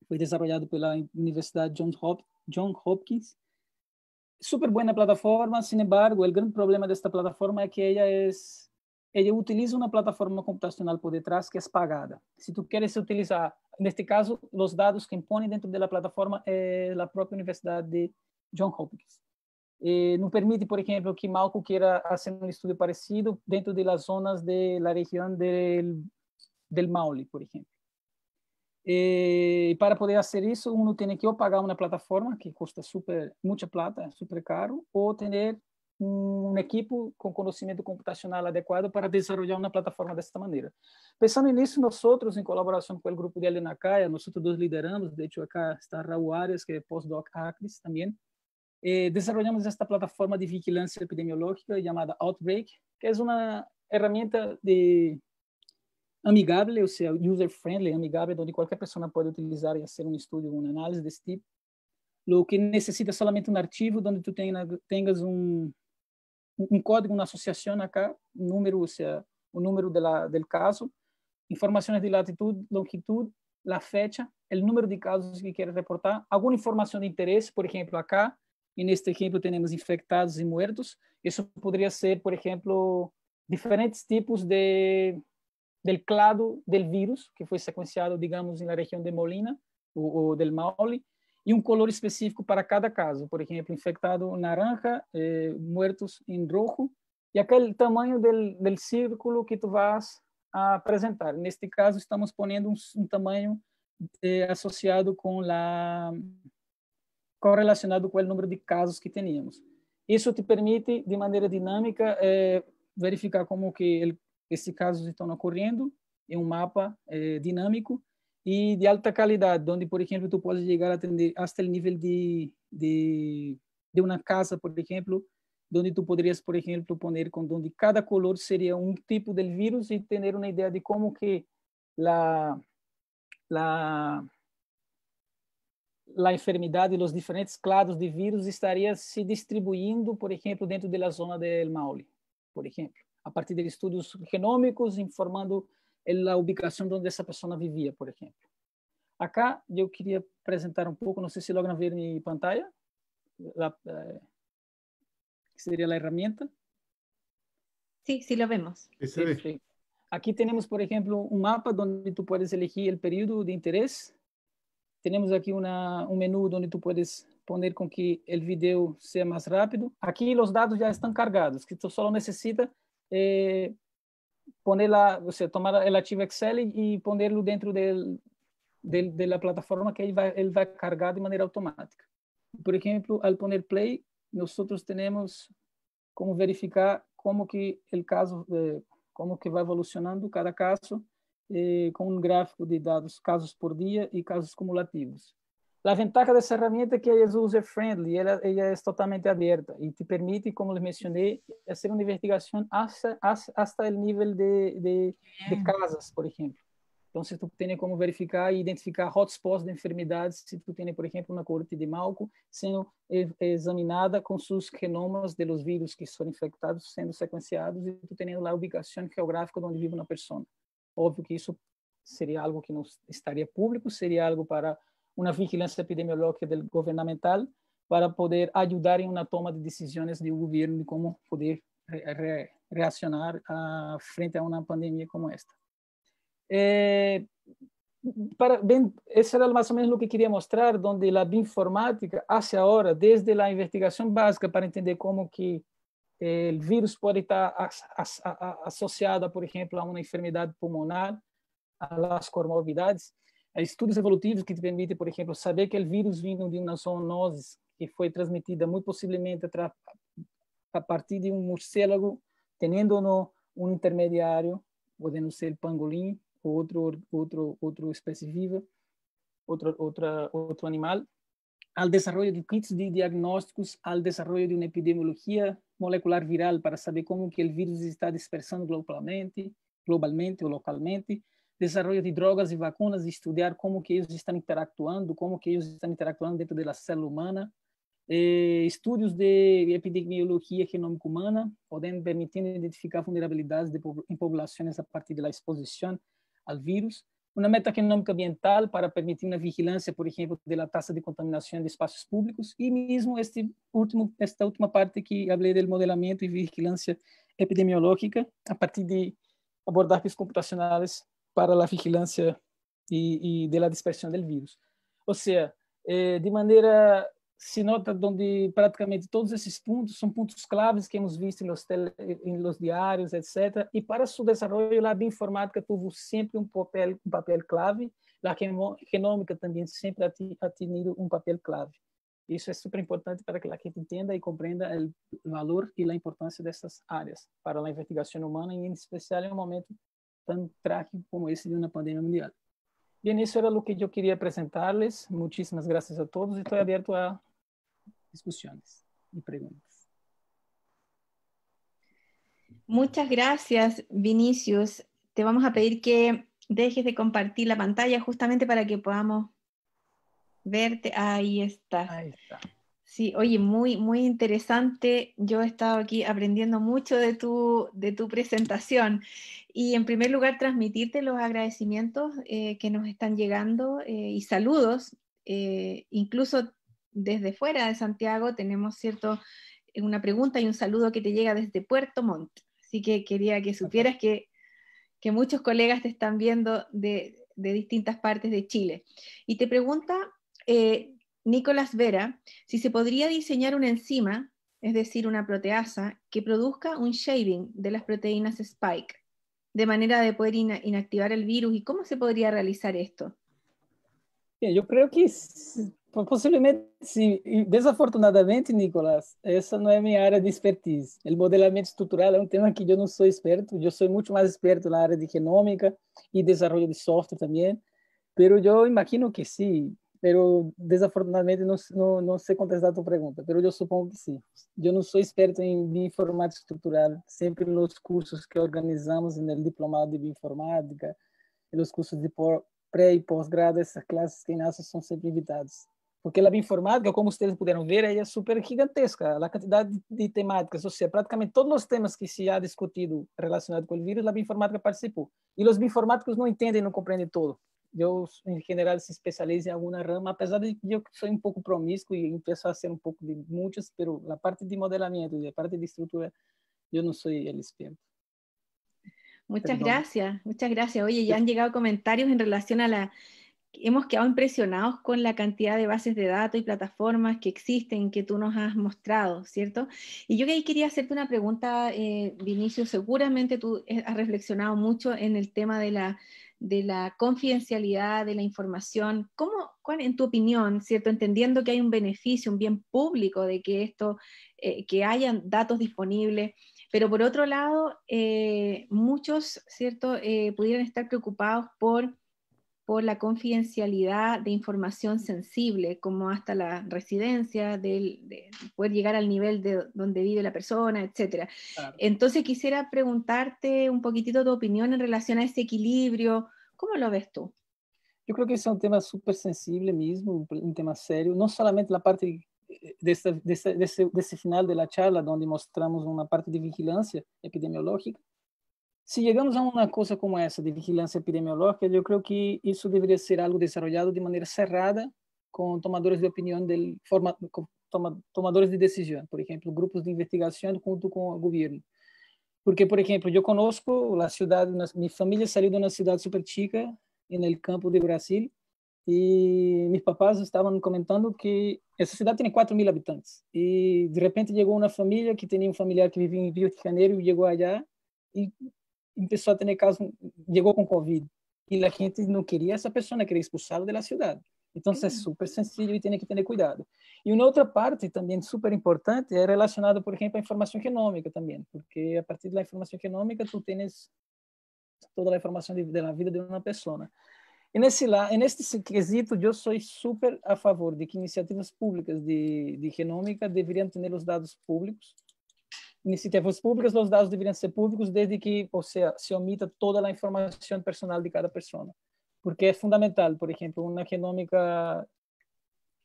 Foi desenvolvido pela Universidade Johns John Hopkins. Super boa plataforma, sin embargo, o grande problema desta plataforma é que ela é ele utiliza uma plataforma computacional por detrás que é pagada. Se tu queres utilizar, neste caso, os dados que impõe dentro da plataforma é eh, a própria Universidade de John Hopkins não permite, por exemplo, que Malco queira fazer um estudo parecido dentro de las zonas de la región del, del Maule, por exemplo. E para poder fazer isso, um tem que pagar uma plataforma que custa super, muita plata, super caro, ou ter um equipo com conhecimento computacional adequado para desenvolver uma plataforma desta maneira. Pensando nisso, nós outros, em colaboração com o grupo de Alena Caia, nós dois lideramos, de hecho, acá está Raul Arias, que é postdoc doc Acris também, desenvolvemos desarrollamos esta plataforma de vigilância epidemiológica chamada Outbreak, que é uma herramienta de amigável, ou seja, user-friendly, amigável, onde qualquer pessoa pode utilizar e fazer um estudo, uma análise desse tipo. Lo que necessita solamente somente um donde onde tu tenhas um, código, uma associação, acá, un número, o número de caso, informações de latitude, longitude, a fecha, o número de casos que quieres reportar, alguma informação de interesse, por exemplo, acá e neste exemplo temos infectados e mortos. Isso poderia ser, por exemplo, diferentes tipos de del clado del vírus que foi sequenciado, digamos, na região de Molina ou, del Maule e um color específico para cada caso. Por exemplo, infectado naranja, eh, mortos em roxo e aquele tamanho del, del círculo que tu vas a apresentar. Neste caso, estamos ponendo um, um tamanho eh, associado com a correlacionado com o número de casos que tínhamos. Isso te permite, de maneira dinâmica, é, verificar como que ele, esses casos estão ocorrendo em um mapa é, dinâmico e de alta qualidade, onde, por exemplo, tu pode chegar a atender até o nível de, de, de uma casa, por exemplo, onde tu poderias, por exemplo, poner com onde cada color seria um tipo de vírus e ter uma ideia de como que la, la a enfermidade e os diferentes clados de vírus estaria se distribuindo, por exemplo, dentro da zona del Maule, por exemplo, a partir de estudos genômicos informando a ubicação onde essa pessoa vivia, por exemplo. Acá eu queria apresentar um pouco, não sei se logram ver minha pantalla, eh, que seria a ferramenta. Sim, sí, sim, sí, lo vemos. Perfeito. Aqui temos, por exemplo, um mapa onde tu podes elegir o período de interesse temos aqui uma, um menu onde tu podes poner com que o vídeo seja mais rápido. Aqui os dados já estão cargados, que tu só necessita eh, poner lá, você tomar o ativo Excel e ponerlo dentro del, da plataforma que ele vai, ele vai cargar de maneira automática. Por exemplo, ao poner play, nós temos como verificar como que o caso, eh, como que vai evolucionando cada caso eh, com um gráfico de dados casos por dia e casos cumulativos. A ventaja dessa ferramenta é que é user-friendly, ela, ela, é totalmente aberta e te permite, como eu mencionei, fazer uma investigação até o nível de, de, de, hum. casas, por exemplo. Então, se tu tem como verificar e identificar hotspots de enfermidades, se tu tem, por exemplo, uma corte de malco sendo examinada com seus genomas dos vírus que foram infectados sendo sequenciados e tu tendo lá a ubicação geográfica de onde vive uma pessoa. Óbvio que isso seria algo que não estaria público, seria algo para uma vigilância epidemiológica del governamental para poder ajudar em uma toma de decisões do governo de como poder re reacionar a, frente a uma pandemia como esta. É, para bem, esse era mais ou menos o que queria mostrar, onde a bioinformática, até agora, desde a investigação básica para entender como que o vírus pode estar associado, por exemplo, a uma enfermidade pulmonar, às comorbidades. Há estudos evolutivos que te permitem, por exemplo, saber que o vírus vindo de uma zoonose que foi transmitida muito possivelmente a partir de um morcélago, tendo ou não um intermediário, podendo ser pangolim ou outro outro outro espécie viva, outro outra outro animal, ao desenvolvimento de kits de diagnósticos, ao desenvolvimento de uma epidemiologia molecular viral para saber como que o vírus está dispersando globalmente, globalmente ou localmente, desenvolvimento de drogas e vacinas, estudar como que eles estão interactuando, como que eles estão interactuando dentro da célula humana, eh, estudos de epidemiologia genômica humana, podendo permitir identificar vulnerabilidades de, em populações a partir da exposição ao vírus, uma meta econômica ambiental para permitir uma vigilância, por exemplo, da taxa de contaminação de espaços públicos e mesmo este último, esta última parte que falei do modelamento e vigilância epidemiológica a partir de abordagens computacionais para a vigilância e, da dispersão do vírus. Ou seja, eh, de maneira se nota onde praticamente todos esses pontos são pontos claves que hemos visto nos, los diários, etc. E para seu desenvolvimento, a bioinformática teve sempre um papel, um papel clave, a genômica também sempre ha um papel clave. Isso é super importante para que a gente entenda e compreenda o valor e a importância dessas áreas para a investigação humana, em especial em um momento tão trágico como esse de uma pandemia mundial. Bem, isso era o que eu queria apresentar-lhes. Muitíssimas graças a todos e estou aberto a discusiones y preguntas. Muchas gracias, Vinicius. Te vamos a pedir que dejes de compartir la pantalla justamente para que podamos verte. Ahí está. Sí, oye, muy, muy interesante. Yo he estado aquí aprendiendo mucho de tu, de tu presentación. Y en primer lugar, transmitirte los agradecimientos eh, que nos están llegando eh, y saludos. Eh, incluso desde fuera de Santiago tenemos cierto una pregunta y un saludo que te llega desde Puerto Montt. Así que quería que supieras que, muchos colegas te están viendo de, distintas partes de Chile. Y te pregunta eh, Nicolás Vera si se podría diseñar una enzima, es decir, una proteasa, que produzca un shaving de las proteínas spike, de manera de poder inactivar el virus. ¿Y cómo se podría realizar esto? yo creo que Possivelmente sim. desafortunadamente, Nicolas, essa não é minha área de expertise. O modelamento estrutural é um tema que eu não sou experto. Eu sou muito mais experto na área de genômica e desenvolvimento de software também. Pero eu imagino que sim. Pero desafortunadamente não, não, não sei contestar a tua pergunta. Pero eu suponho que sim. Eu não sou experto em bioinformática estrutural. Sempre nos cursos que organizamos no diplomado de bioinformática, nos cursos de pré e pós-grado, essas classes que nascem são sempre invitadas. porque la bioinformática, como ustedes pudieron ver, es super gigantesca. la cantidad de temáticas, O sea, prácticamente todos los temas que se ha discutido relacionado con el virus, la bioinformática participó. Y los bioinformáticos no entienden, no comprenden todo. Yo, en general, se especializo en alguna rama, pesar de que yo soy un poco promíscuo y empiezo a hacer un poco de muchas, pero la parte de modelamiento, y la parte de estructura, yo no soy el experto. Muchas gracias, muchas gracias. Oye, ya han llegado comentarios en relación a la hemos quedado impresionados con la cantidad de bases de datos y plataformas que existen, que tú nos has mostrado, ¿cierto? Y yo quería hacerte una pregunta, eh, Vinicio, seguramente tú eh, has reflexionado mucho en el tema de la, de la confidencialidad de la información. ¿Cómo, cuál, en tu opinión, ¿cierto? entendiendo que hay un beneficio, un bien público de que esto, eh, que hayan datos disponibles, pero por otro lado, muchos, ¿cierto?, pudieran estar preocupados por por la confidencialidad de información sensible, como hasta la residencia, de poder llegar al nivel de donde vive la persona, etc. Entonces quisiera preguntarte un poquitito tu opinión en relación a ese equilibrio. ¿Cómo lo ves tú? Yo creo que es un tema súper sensible mismo, un tema serio, no solamente la parte eh, de, este, este, de ese final de la charla donde mostramos una parte de vigilancia epidemiológica, Se chegamos a uma coisa como essa de vigilância epidemiológica, eu creio que isso deveria ser algo desarrollado de maneira cerrada com tomadores de opinião, del, forma, com toma, tomadores de decisão, por exemplo, grupos de investigação junto com o governo. Porque, por exemplo, eu conosco a cidade, minha família saiu de uma cidade super chica, no campo de Brasil, e meus papás estavam comentando que essa cidade tem 4 mil habitantes. E de repente chegou uma família que tinha um familiar que vivia em Rio de Janeiro e chegou allá e empezó a tener casos, llegó con COVID y la gente no quería a esa persona, né, quería expulsarlo de la ciudad. Entonces es é uhum. súper sencillo y tiene que tener cuidado. Y una otra parte también súper importante es é relacionada, por ejemplo, a información genómica también, porque a partir de la información genómica tú tienes toda la información de, de la vida de una persona. Né? En, nesse en este quesito yo soy súper a favor de que iniciativas públicas de, de genómica deberían tener los datos públicos iniciativas públicas, os dados deveriam ser públicos desde que você se omita toda a informação personal de cada pessoa. Porque é fundamental, por exemplo, uma genômica,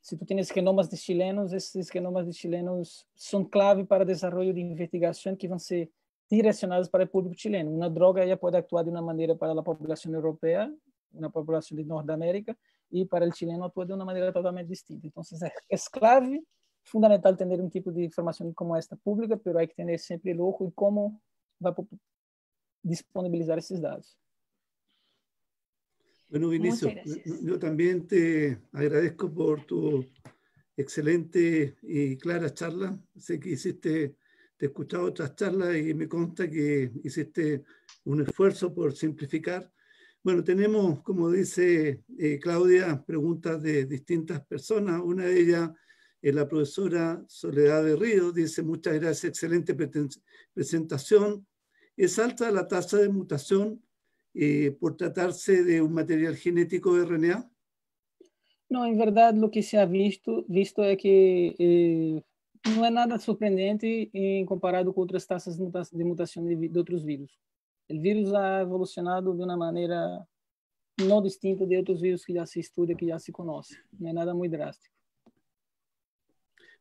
se tu tens genomas de chilenos, esses genomas de chilenos são clave para o desenvolvimento de investigações que vão ser direcionadas para o público chileno. Uma droga já pode atuar de uma maneira para a população europeia, na população de Norte América, e para o chileno atua de uma maneira totalmente distinta. Então, é clave fundamental tener un tipo de información como esta pública, pero hay que tener siempre el ojo y cómo va a disponibilizar esos datos. Bueno, Vinicio, yo también te agradezco por tu excelente y clara charla. Sé que hiciste, te he escuchado otras charlas y me consta que hiciste un esfuerzo por simplificar. Bueno, tenemos, como dice eh, Claudia, preguntas de distintas personas. Una de ellas la profesora Soledad de Río dice, muchas gracias, excelente presentación. Es alta la tasa de mutación eh, por tratarse de un material genético de RNA. No, en verdad lo que se ha visto, visto es que eh, no es nada sorprendente en eh, comparado con otras tasas de mutación de, de otros virus. El virus ha evolucionado de una manera no distinta de otros virus que ya se estudia, que ya se conoce. No es nada muy drástico.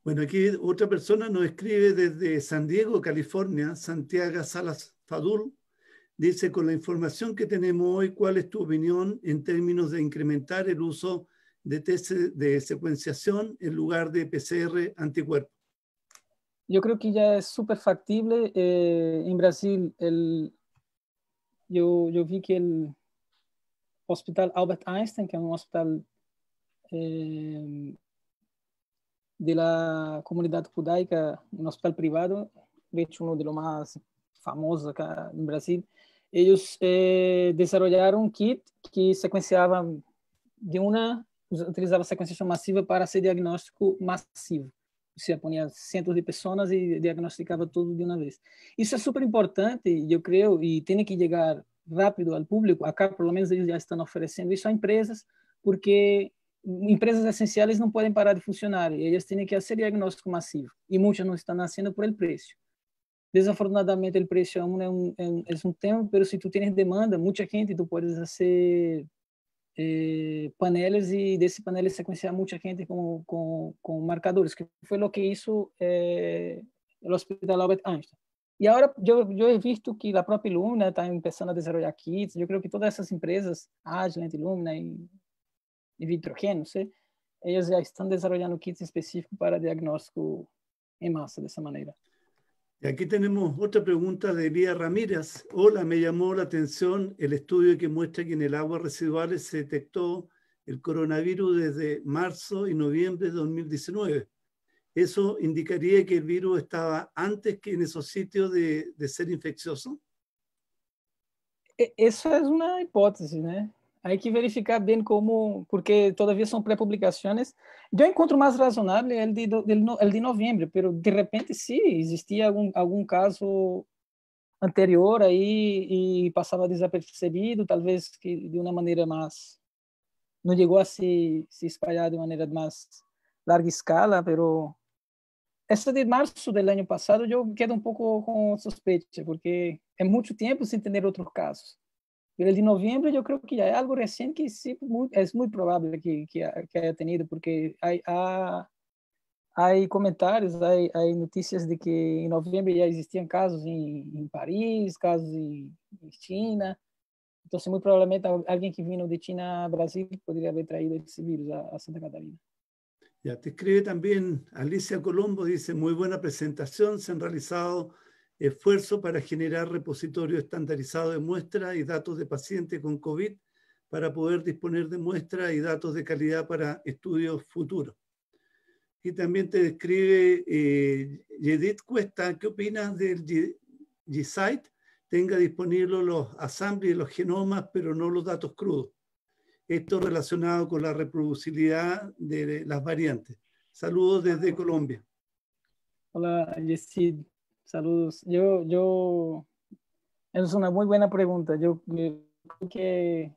Bueno, aquí otra persona nos escribe desde San Diego, California, Santiago Salas Fadul. Dice, con la información que tenemos hoy, ¿cuál es tu opinión en términos de incrementar el uso de test de secuenciación en lugar de PCR anticuerpo? Yo creo que ya es súper factible. Eh, en Brasil, yo, vi que el Hospital Albert Einstein, que es un hospital eh, de la comunidad judaica, un hospital privado, de hecho uno de los más famosos acá en Brasil, ellos eh, um kit que sequenciava de uma, utilizava sequenciação massiva para ser diagnóstico massivo. Você ponia centros de pessoas e diagnosticava tudo de uma vez. Isso é super importante, eu creio, e tem que chegar rápido ao público. Acá, pelo menos, eles já estão oferecendo isso a empresas, porque empresas essenciais não podem parar de funcionar e eles têm que fazer diagnóstico massivo e muitas não estão nascendo por el preço. Desafortunadamente, o preço é, é um, é um, é um tema, mas se tu tens demanda, muita gente, tu podes fazer eh, panelas e desse panelas sequenciar muita gente com, com, com marcadores, que foi o que isso eh, o Hospital Albert Einstein. E agora eu, eu he visto que a própria Illumina está começando a desenvolver kits. Eu creio que todas essas empresas, Agilent, Illumina e y vitrogenos, ellos ya están desarrollando kits específicos para diagnóstico en masa de esa manera. Y aquí tenemos otra pregunta de Vía Ramírez. Hola, me llamó la atención el estudio que muestra que en el agua residual se detectó el coronavirus desde marzo y noviembre de 2019. ¿Eso indicaría que el virus estaba antes que en esos sitios de, de ser infeccioso? E, eso es una hipótesis, ¿no? ¿eh? Hay que verificar bem como, porque todavía são pré-publicações. Eu encontro mais razonável é o de, é de novembro, pero de repente sim, existia algum, algum caso anterior aí e passava desapercebido, talvez que de uma maneira mais. Não chegou a se, se espalhar de maneira mais larga escala, pero essa de março do ano passado eu quedo um pouco com suspeita, porque é muito tempo sem ter outros casos el de noviembre yo creo que ya es algo recente que sí muy, es muy probable que, que, que, haya tenido, porque hay, comentários, hay comentarios, hay, hay, noticias de que en noviembre ya existían casos en, en París, casos en, en, China. Entonces, muy probablemente alguien que vino de China a Brasil podría haber traído ese virus a, a Santa Catarina. Ya te escribe también Alicia Colombo, dice, muy buena presentación, se han realizado esfuerzo para generar repositorio estandarizado de muestras y datos de pacientes con COVID para poder disponer de muestras y datos de calidad para estudios futuros. Y también te describe eh, Cuesta, ¿qué opinas del G-Site? Tenga disponibles los y los genomas, pero no los datos crudos. Esto relacionado con la reproducibilidad de las variantes. Saludos desde Colombia. Hola, Yesid. Saludos. Yo, yo, es una muy buena pregunta. Yo, yo creo que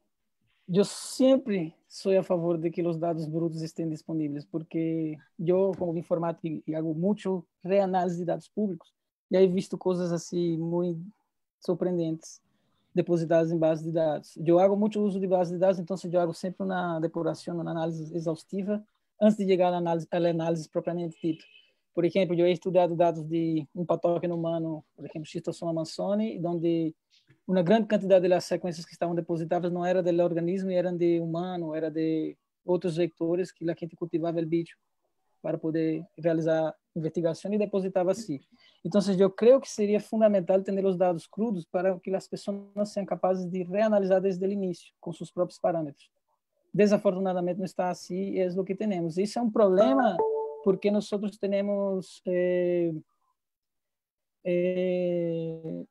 yo siempre soy a favor de que los datos brutos estén disponibles, porque yo como informático y hago mucho reanálisis de datos públicos, e aí visto coisas assim muito surpreendentes depositadas em base de dados. Eu hago muito uso de base de dados, então eu hago sempre uma depuração, uma análise exaustiva antes de chegar à análise propriamente dita por exemplo, eu he estudado dados de um patógeno humano, por exemplo, Schistosoma mansoni, onde uma grande quantidade das sequências que estavam depositadas não era do organismo, eram de humano, era de outros vectores que a gente cultivava o bicho para poder realizar investigação e depositava assim. Então, eu creio que seria fundamental ter os dados crudos para que as pessoas sejam capazes de reanalisar desde o início, com seus próprios parâmetros. Desafortunadamente, não está assim e é o que temos. Isso é um problema porque nosotros tenemos, eh, eh,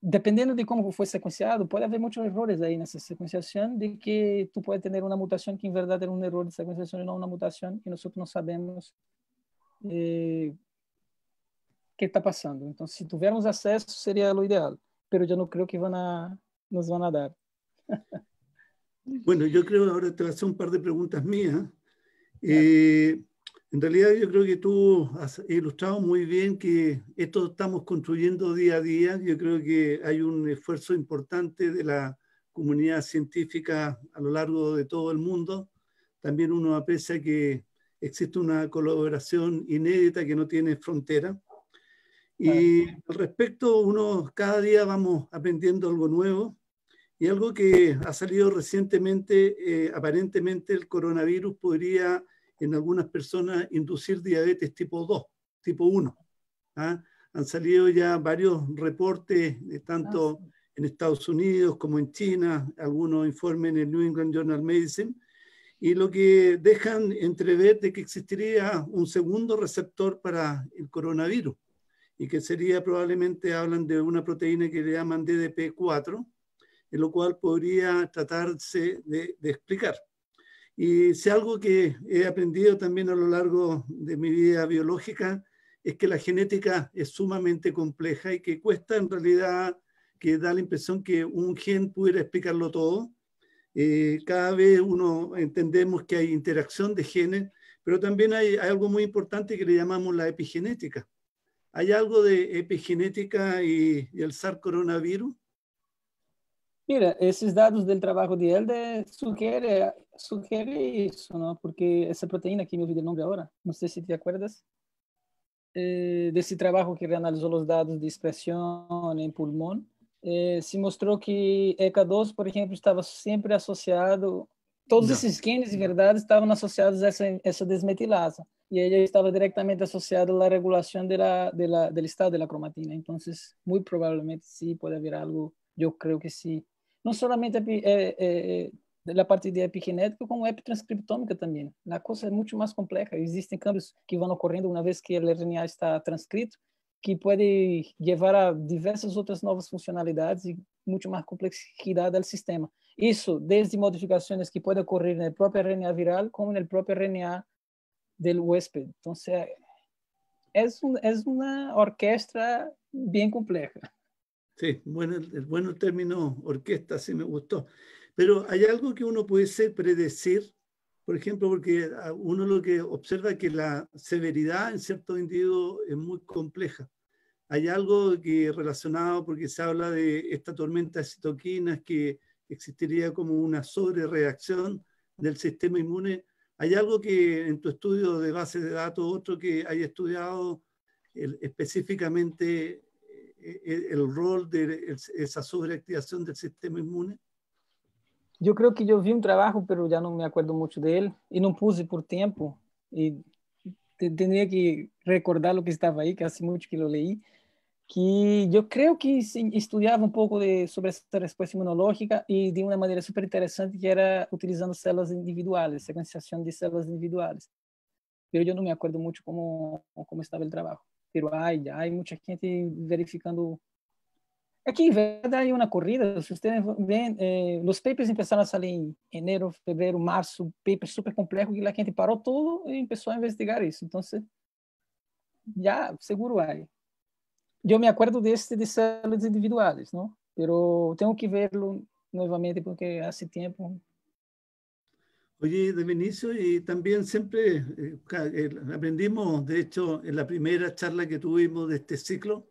dependiendo de cómo fue secuenciado, puede haber muchos errores ahí en esa secuenciación, de que tú puedes tener una mutación que en verdad era un error de secuenciación y no una mutación, y nosotros no sabemos eh, qué está pasando. Entonces, si tuviéramos acceso, sería lo ideal, pero yo no creo que van a, nos van a dar. *laughs* Bueno, yo creo ahora te voy a hacer un par de preguntas mías. Eh, en realidad yo creo que tú has ilustrado muy bien que esto estamos construyendo día a día. Yo creo que hay un esfuerzo importante de la comunidad científica a lo largo de todo el mundo. También uno aprecia que existe una colaboración inédita que no tiene frontera. Y al respecto, uno cada día vamos aprendiendo algo nuevo y algo que ha salido recientemente, eh, aparentemente el coronavirus podría en algunas personas inducir diabetes tipo 2, tipo 1. ¿ah? Han salido ya varios reportes, tanto ah, en Estados Unidos como en China, algunos informes en el New England Journal of Medicine, y lo que dejan entrever de que existiría un segundo receptor para el coronavirus, y que sería probablemente, hablan de una proteína que le llaman DDP4, en lo cual podría tratarse de, de explicar. Y si algo que he aprendido también a lo largo de mi vida biológica es que la genética es sumamente compleja y que cuesta en realidad que da la impresión que un gen pudiera explicarlo todo. Eh, cada vez uno entendemos que hay interacción de genes, pero también hay, algo muy importante que le llamamos la epigenética. Hay algo de epigenética y, y el SARS coronavirus Mira, esses dados do trabalho de Helder sugere, sugere isso, não? porque essa proteína que me ouvi de nome agora, não sei se te acordas, é, desse trabalho que reanalisou os dados de expressão em pulmão, é, se mostrou que ECA2, por exemplo, estava sempre associado, todos não. esses genes, de verdade, estavam associados a essa, essa desmetilasa, e ela estava diretamente associada à regulação da, da, do estado da cromatina. Então, muito provavelmente, sim, pode haver algo, eu creio que sim, não somente a, é, é, é, da parte de epigenética, como epitranscriptômica também. A coisa é muito mais complexa. Existem câmbios que vão ocorrendo uma vez que o RNA está transcrito, que pode levar a diversas outras novas funcionalidades e muito mais complexidade ao sistema. Isso desde modificações que podem ocorrer no próprio RNA viral, como no próprio RNA do huésped. Então, é, é, é uma orquestra bem complexa. Sí, bueno, el bueno término orquesta sí me gustó. Pero hay algo que uno puede predecir, por ejemplo, porque uno lo que observa es que la severidad en ciertos individuos es muy compleja. Hay algo que relacionado, porque se habla de esta tormenta de citoquinas que existiría como una sobrereacción del sistema inmune. ¿Hay algo que en tu estudio de bases de datos, otro que haya estudiado específicamente e, e, el rol de esa sobreactivación del sistema inmune? Yo creo que yo vi un trabajo, pero ya no me acuerdo mucho de él, y no puse por tiempo, y tendría que recordar lo que estaba ahí, que hace mucho que lo leí, que yo creo que estudiaba un poco de, sobre esta respuesta inmunológica, y de una manera súper interesante, que era utilizando células individuales, secuenciación de células individuales, pero yo no me acuerdo mucho cómo estaba el trabajo. pero hay, hay mucha gente verificando. Aqui, é em verdade, há uma corrida. Se vocês ven, eh, papers começaram a sair em janeiro fevereiro março papers super complejos que a gente parou tudo e começou a investigar isso então já seguro hay. eu me acordo desse de células individuales, não, Pero tenho que verlo novamente porque há tempo Oye, de inicio y también siempre eh, eh, aprendimos, de hecho, en la primera charla que tuvimos de este ciclo,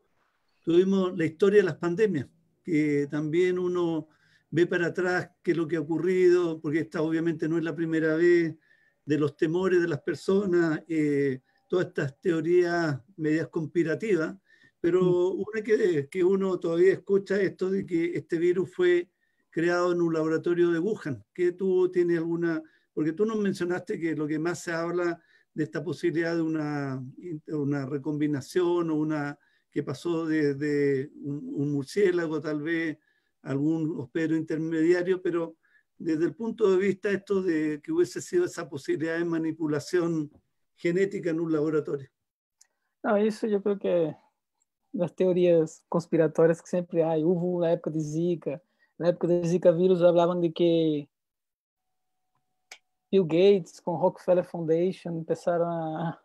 tuvimos la historia de las pandemias, que también uno ve para atrás qué es lo que ha ocurrido, porque esta obviamente no es la primera vez, de los temores de las personas, eh, todas estas teorías medias conspirativas, pero mm. una que, que uno todavía escucha esto de que este virus fue creado en un laboratorio de Wuhan, que tú tienes alguna porque tú nos mencionaste que lo que más se habla de esta posibilidad de una, una recombinación o una que pasó desde un, murciélago tal vez algún hospedero intermediario, pero desde el punto de vista esto de que hubiese sido esa posibilidad de manipulación genética en un laboratorio. No, eso yo creo que las teorías conspiratorias que siempre hay, hubo la época de Zika, la época de Zika virus hablaban de que Bill Gates com Rockefeller Foundation começaram a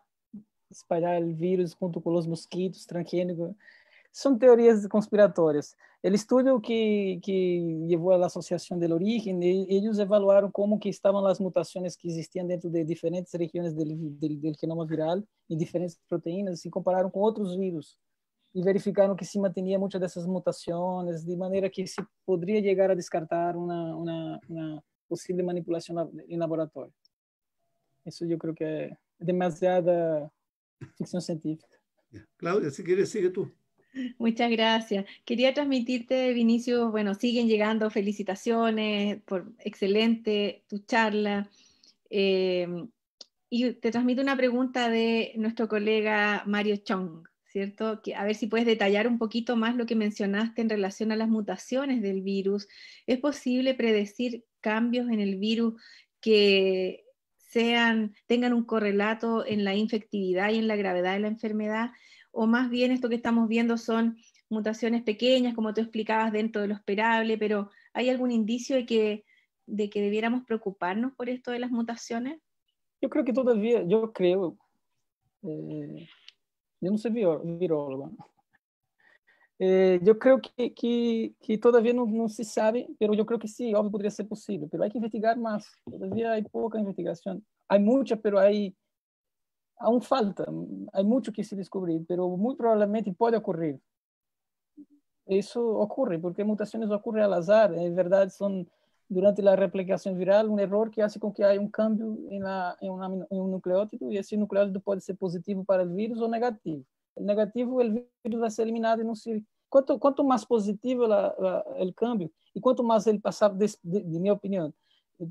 espalhar vírus junto com os mosquitos, tranquilo. São teorias conspiratórias. Ele estudo que que levou à associação de origem, eles avaliaram como que estavam as mutações que existiam dentro de diferentes regiões do, do, do genoma viral em diferentes proteínas e compararam com outros vírus e verificaram que se mantinha muitas dessas mutações, de maneira que se poderia chegar a descartar uma, uma, uma posible manipulación en laboratorio. Eso yo creo que es demasiada ficción científica. Claudia, si quieres, sigue tú. Muchas gracias. Quería transmitirte, Vinicio, bueno, siguen llegando felicitaciones por excelente tu charla. Eh, y te transmito una pregunta de nuestro colega Mario Chong, ¿cierto? Que, a ver si puedes detallar un poquito más lo que mencionaste en relación a las mutaciones del virus. ¿Es posible predecir cambios en el virus que sean, tengan un correlato en la infectividad y en la gravedad de la enfermedad, o más bien esto que estamos viendo son mutaciones pequeñas, como tú explicabas, dentro de lo esperable, pero ¿hay algún indicio de que, de que debiéramos preocuparnos por esto de las mutaciones? Yo creo que todavía, yo creo, eh, yo no soy virólogo, Eh, eu creio que, que, que todavia não, não se sabe, mas eu creio que sim, óbvio, poderia ser possível, mas há que investigar mais. Todavia há pouca investigação. Há muita, mas há aún falta, Há muito que se descobrir. Mas muito provavelmente pode ocorrer. Isso ocorre porque mutações ocorrem ao azar, en é verdade são durante a replicação viral um erro que faz com que haja um cambio em la, nucleótido e esse nucleótido pode ser positivo para o vírus ou negativo. negativo, o vírus vai ser eliminado e não se Quanto, quanto mais positivo o câmbio e quanto mais ele passava, de, de, minha opinião,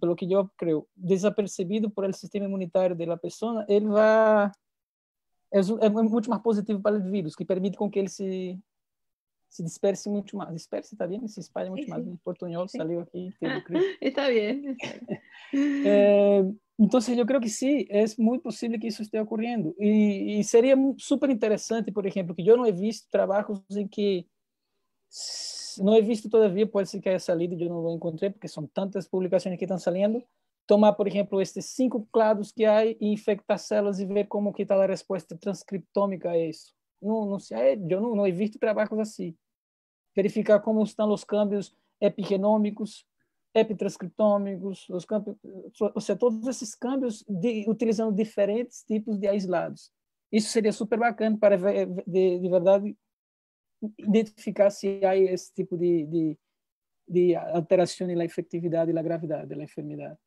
pelo que eu creio, desapercebido por el sistema imunitário da pessoa, ele vai é, é muito mais positivo para o vírus, que permite com que ele se se disperse muito mais. Disperse, tá *laughs* está bem? Se espalha muito mais. *laughs* O portunhol saiu aqui. está bem. é, então, eu creio que sim, é muito possível que isso esteja ocorrendo. E, e seria super interessante, por exemplo, que eu não he visto trabalhos em que não he visto todavía, pode ser que haya salido, eu não encontrei porque são tantas publicações que estão saliendo. Tomar, por exemplo, estes cinco clados que há e infectar células e ver como que está a resposta transcriptômica a isso. não sei. Eu eh, não, não no he visto trabalhos assim Verificar como estão os cambios epigenômicos, epitranscriptômicos, os cambios, ou seja, todos esses câmbios de, utilizando diferentes tipos de aislados. Isso seria super bacana para ver, de, de verdade identificar si hay ese tipo de, de, de la efectividad y e la gravedad de la enfermedad.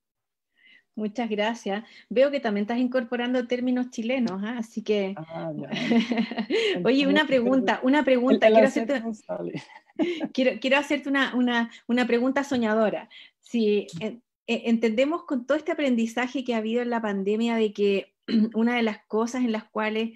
Muchas gracias. Veo que también estás incorporando términos chilenos, ¿ah? así que. Ah, *laughs* Oye, una este pregunta, una pregunta. *laughs* Quiero hacerte, una, una, una, pregunta soñadora. Si entendemos con todo este aprendizaje que ha habido en la pandemia de que *clears throat* una de las cosas en las cuales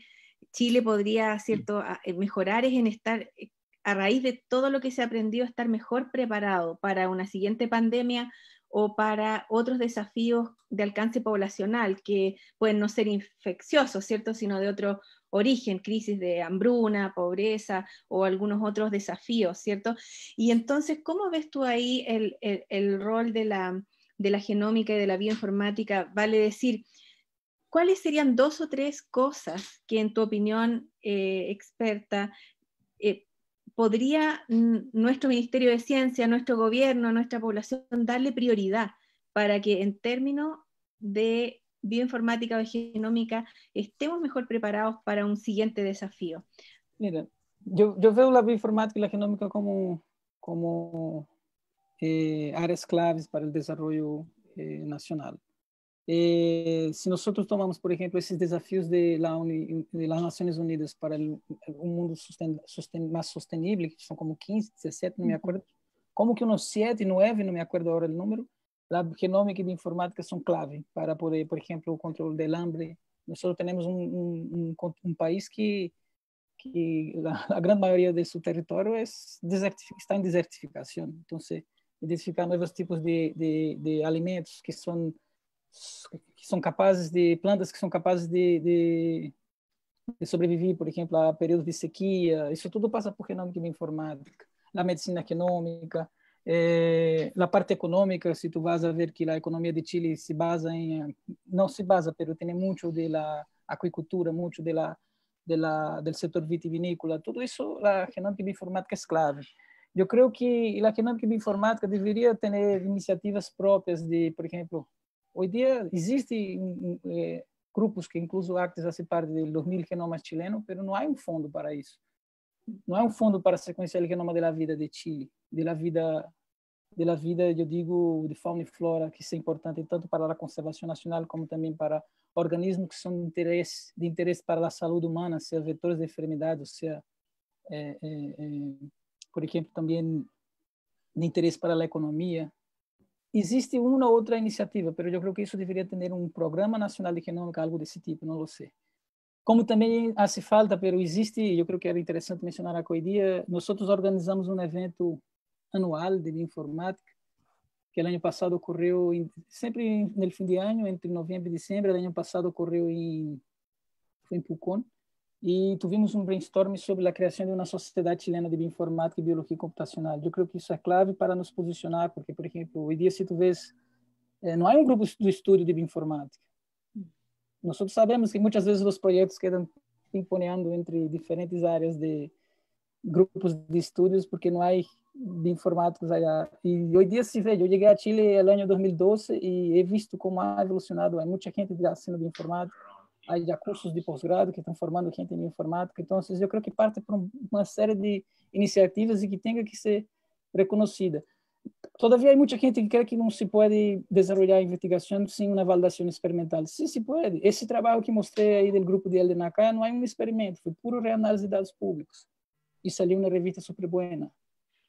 Chile podría ¿cierto? Eh, mejorar es en estar, eh, a raíz de todo lo que se ha aprendido, estar mejor preparado para una siguiente pandemia o para otros desafíos de alcance poblacional que pueden no ser infecciosos, ¿cierto? sino de otro origen, crisis de hambruna, pobreza o algunos otros desafíos, ¿cierto? Y entonces, ¿cómo ves tú ahí el, rol de la, de la genómica y de la bioinformática? Vale decir, ¿cuáles serían dos o tres cosas que en tu opinión eh, experta eh, podría nuestro Ministerio de Ciencia, nuestro gobierno, nuestra población darle prioridad para que en términos de bioinformática o genómica estemos mejor preparados para un siguiente desafío? Mira, yo, veo la bioinformática y la genómica como, como eh, áreas claves para el desarrollo nacional. Eh, si nosotros tomamos, por ejemplo, esos desafíos de, la Uni, de las Naciones Unidas para el, un mundo susten, susten, más sostenible, que son como 15, 17, no me acuerdo, como que unos 7, 9, no me acuerdo ahora el número, la genómica y de informática son clave para poder, por ejemplo, el control del hambre. Nosotros tenemos un, un, un, un país que, que la, *laughs* la, gran mayoría de su territorio es está en desertificación. Entonces, identificar nuevos tipos de, de, de alimentos que son que são capazes de plantas que são capazes de, de, de sobreviver, por exemplo, a períodos de sequia. Isso tudo passa por genômica e informática, a medicina genômica, é, eh, a parte econômica. Se tu vas a ver que a economia de Chile se baseia em não se baseia, pero tem muito da aquicultura, muito da la, setor vitivinícola. Tudo isso, a genômica e informática é clave. Eu creio que a genômica e informática deveria ter iniciativas próprias de, por exemplo, Hoje dia existem eh, grupos que incluso a hace parte do los mil genomas chilenos, mas não há um fundo para isso. Não há um fundo para sequenciar o genoma da vida de Chile, da vida, da vida, eu digo, de fauna e flora, que são importante tanto para a conservação nacional como também para organismos que são de interesse de para a saúde humana, sea vetores de enfermedad, o eh, eh, eh, por exemplo, também de interesse para a economia. Existe uma outra iniciativa, mas eu creio que isso deveria ter um programa nacional de genômica, algo desse tipo, não sei. Como também hace falta, pero existe, eu creio que era interessante mencionar a coidia, nós organizamos um evento anual de bioinformática, que ano passado ocorreu, em, sempre no fim de ano, entre novembro e dezembro, ano passado ocorreu em, foi em Pucón, e tivemos um brainstorm sobre a criação de uma sociedade chilena de bioinformática e biologia computacional. Eu creio que isso é clave para nos posicionar, porque, por exemplo, hoje em dia, se tu vês, eh, não há um grupo de estudo de bioinformática. Nós sabemos que muitas vezes os projetos quedam imponeando entre diferentes áreas de grupos de estudos, porque não há bioinformáticos aí. E hoje em dia se vê, eu cheguei a Chile no ano 2012 e he visto como há evolucionado, há muita gente já sendo de informática Há já cursos de pós-grado que estão formando quem tem informática. Então, eu creio que parte por uma série de iniciativas e que tenha que ser reconhecida. Todavia, há muita gente que quer que não se pode desenvolver a investigação sem uma validação experimental. Sim, se pode. Esse trabalho que mostrei aí do grupo de LDNAK não é um experimento, foi puro reanálise de dados públicos. E saiu na revista super buena.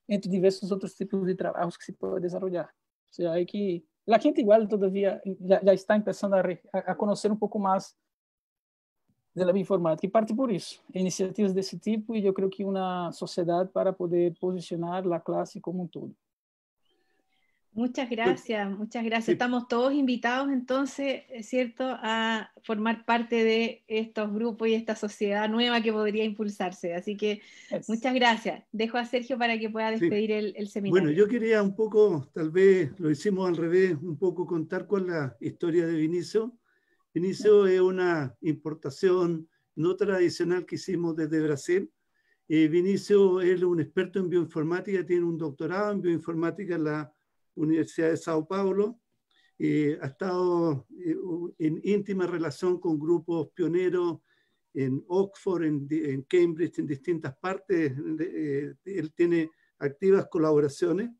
Entre diversos outros tipos de trabalhos que se pode desenvolver. Ou seja, aí que a gente é igual, todavia, já, já está começando a, a, conhecer um pouco mais de la bioinformática. Y parte por eso, iniciativas de ese tipo y yo creo que una sociedad para poder posicionar la clase como un todo. Muchas gracias, muchas gracias. Estamos todos invitados entonces, ¿cierto?, a formar parte de estos grupos y esta sociedad nueva que podría impulsarse. Así que muchas gracias. Dejo a Sergio para que pueda despedir el, seminario. Bueno, yo quería un poco, tal vez lo hicimos al revés, un poco contar con la historia de Vinicio Vinicio es una importación no tradicional que hicimos desde Brasil. Eh, Vinicio es un experto en bioinformática, tiene un doctorado en bioinformática en la Universidad de Sao Paulo. Eh, ha estado eh, en íntima relación con grupos pioneros en Oxford, en Cambridge, en distintas partes. Eh, él tiene activas colaboraciones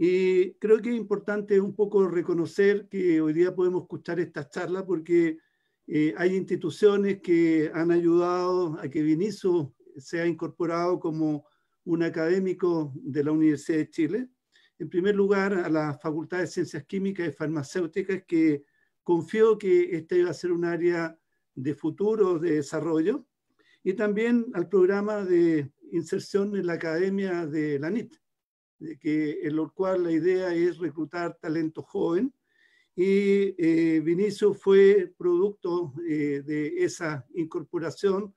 y eh, creo que es importante un poco reconocer que hoy día podemos escuchar esta charla porque eh, hay instituciones que han ayudado a que Vinizo sea incorporado como un académico de la Universidad de Chile. En primer lugar, a la Facultad de Ciencias Químicas y Farmacéuticas, que confió que esta iba a ser un área de futuro, de desarrollo, y también al programa de inserción en la Academia de la NIT en lo cual la idea es reclutar talento joven. Y eh, Vinicio fue producto eh, de esa incorporación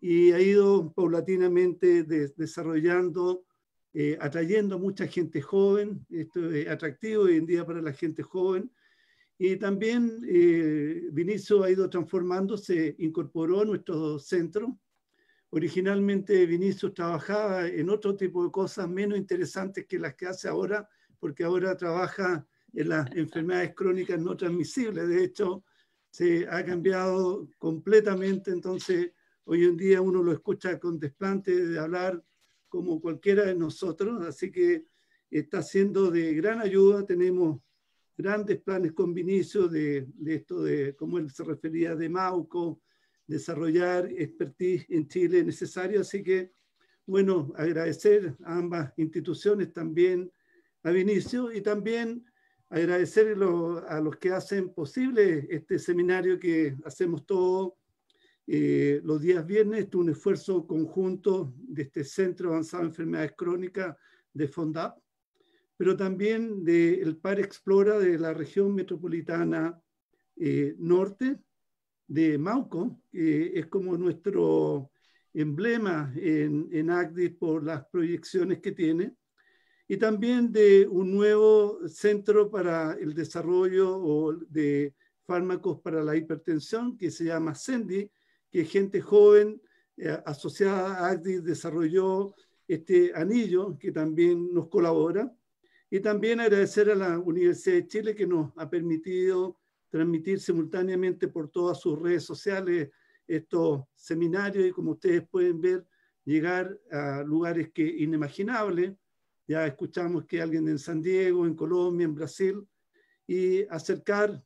y ha ido paulatinamente desarrollando, eh, atrayendo a mucha gente joven. Esto es atractivo hoy en día para la gente joven. Y también Vinicio ha ido transformándose, incorporó a nuestro centro Originalmente Vinicius trabajaba en otro tipo de cosas menos interesantes que las que hace ahora, porque ahora trabaja en las *laughs* enfermedades crónicas no transmisibles. De hecho, se ha cambiado completamente, entonces hoy en día uno lo escucha con desplante de hablar como cualquiera de nosotros, así que está siendo de gran ayuda. Tenemos grandes planes con Vinicio de, de esto de, como él se refería, de Mauco, desarrollar expertise en Chile necesario. Así que, bueno, agradecer a ambas instituciones también, a Vinicio, y también agradecer a los que hacen posible este seminario que hacemos todos eh, los días viernes. Es un esfuerzo conjunto de este Centro Avanzado de Enfermedades Crónicas de FONDAP, pero también del PAR Explora de la región metropolitana eh, norte de Mauco, que es como nuestro emblema en, en por las proyecciones que tiene, y también de un nuevo centro para el desarrollo de fármacos para la hipertensión que se llama CENDI, que gente joven eh, asociada a ACDIS desarrolló este anillo que también nos colabora. Y también agradecer a la Universidad de Chile que nos ha permitido transmitir simultáneamente por todas sus redes sociales estos seminarios y como ustedes pueden ver, llegar a lugares que inimaginables. Ya escuchamos que alguien en San Diego, en Colombia, en Brasil, y acercar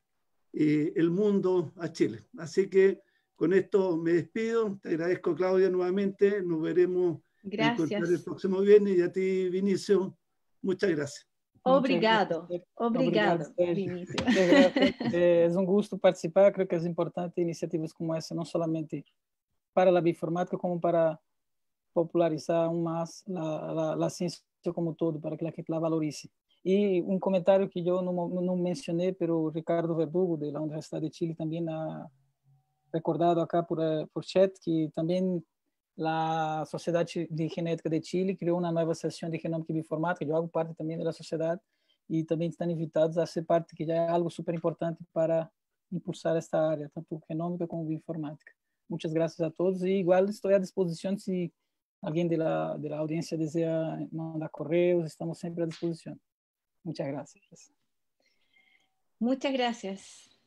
eh, el mundo a Chile. Así que con esto me despido. Te agradezco, Claudia, nuevamente. Nos veremos el próximo viernes y a ti, Vinicio. Muchas gracias. Obrigado, obrigado, Vinícius. *laughs* É um gosto participar, Creio que é importante iniciativas como essa, não somente para a bioinformática, como para popularizar aún a la, como todo, para que a gente la valorize. E um comentário que eu não mencionei, mencioné, Ricardo Verdugo de Universidade de Chile também ha recordado acá por, eh, por chat, que também a sociedade de Genética de Chile criou uma nova sessão de genômica e bioinformática, eu hago parte também da sociedade e também estão invitados a ser parte, que já é algo super importante para impulsar esta área, tanto genômica como bioinformática. Muitas graças a todos e igual estou à disposição se alguém da de audiência deseja mandar correios, estamos sempre à disposição. Muchas gracias. Muchas gracias.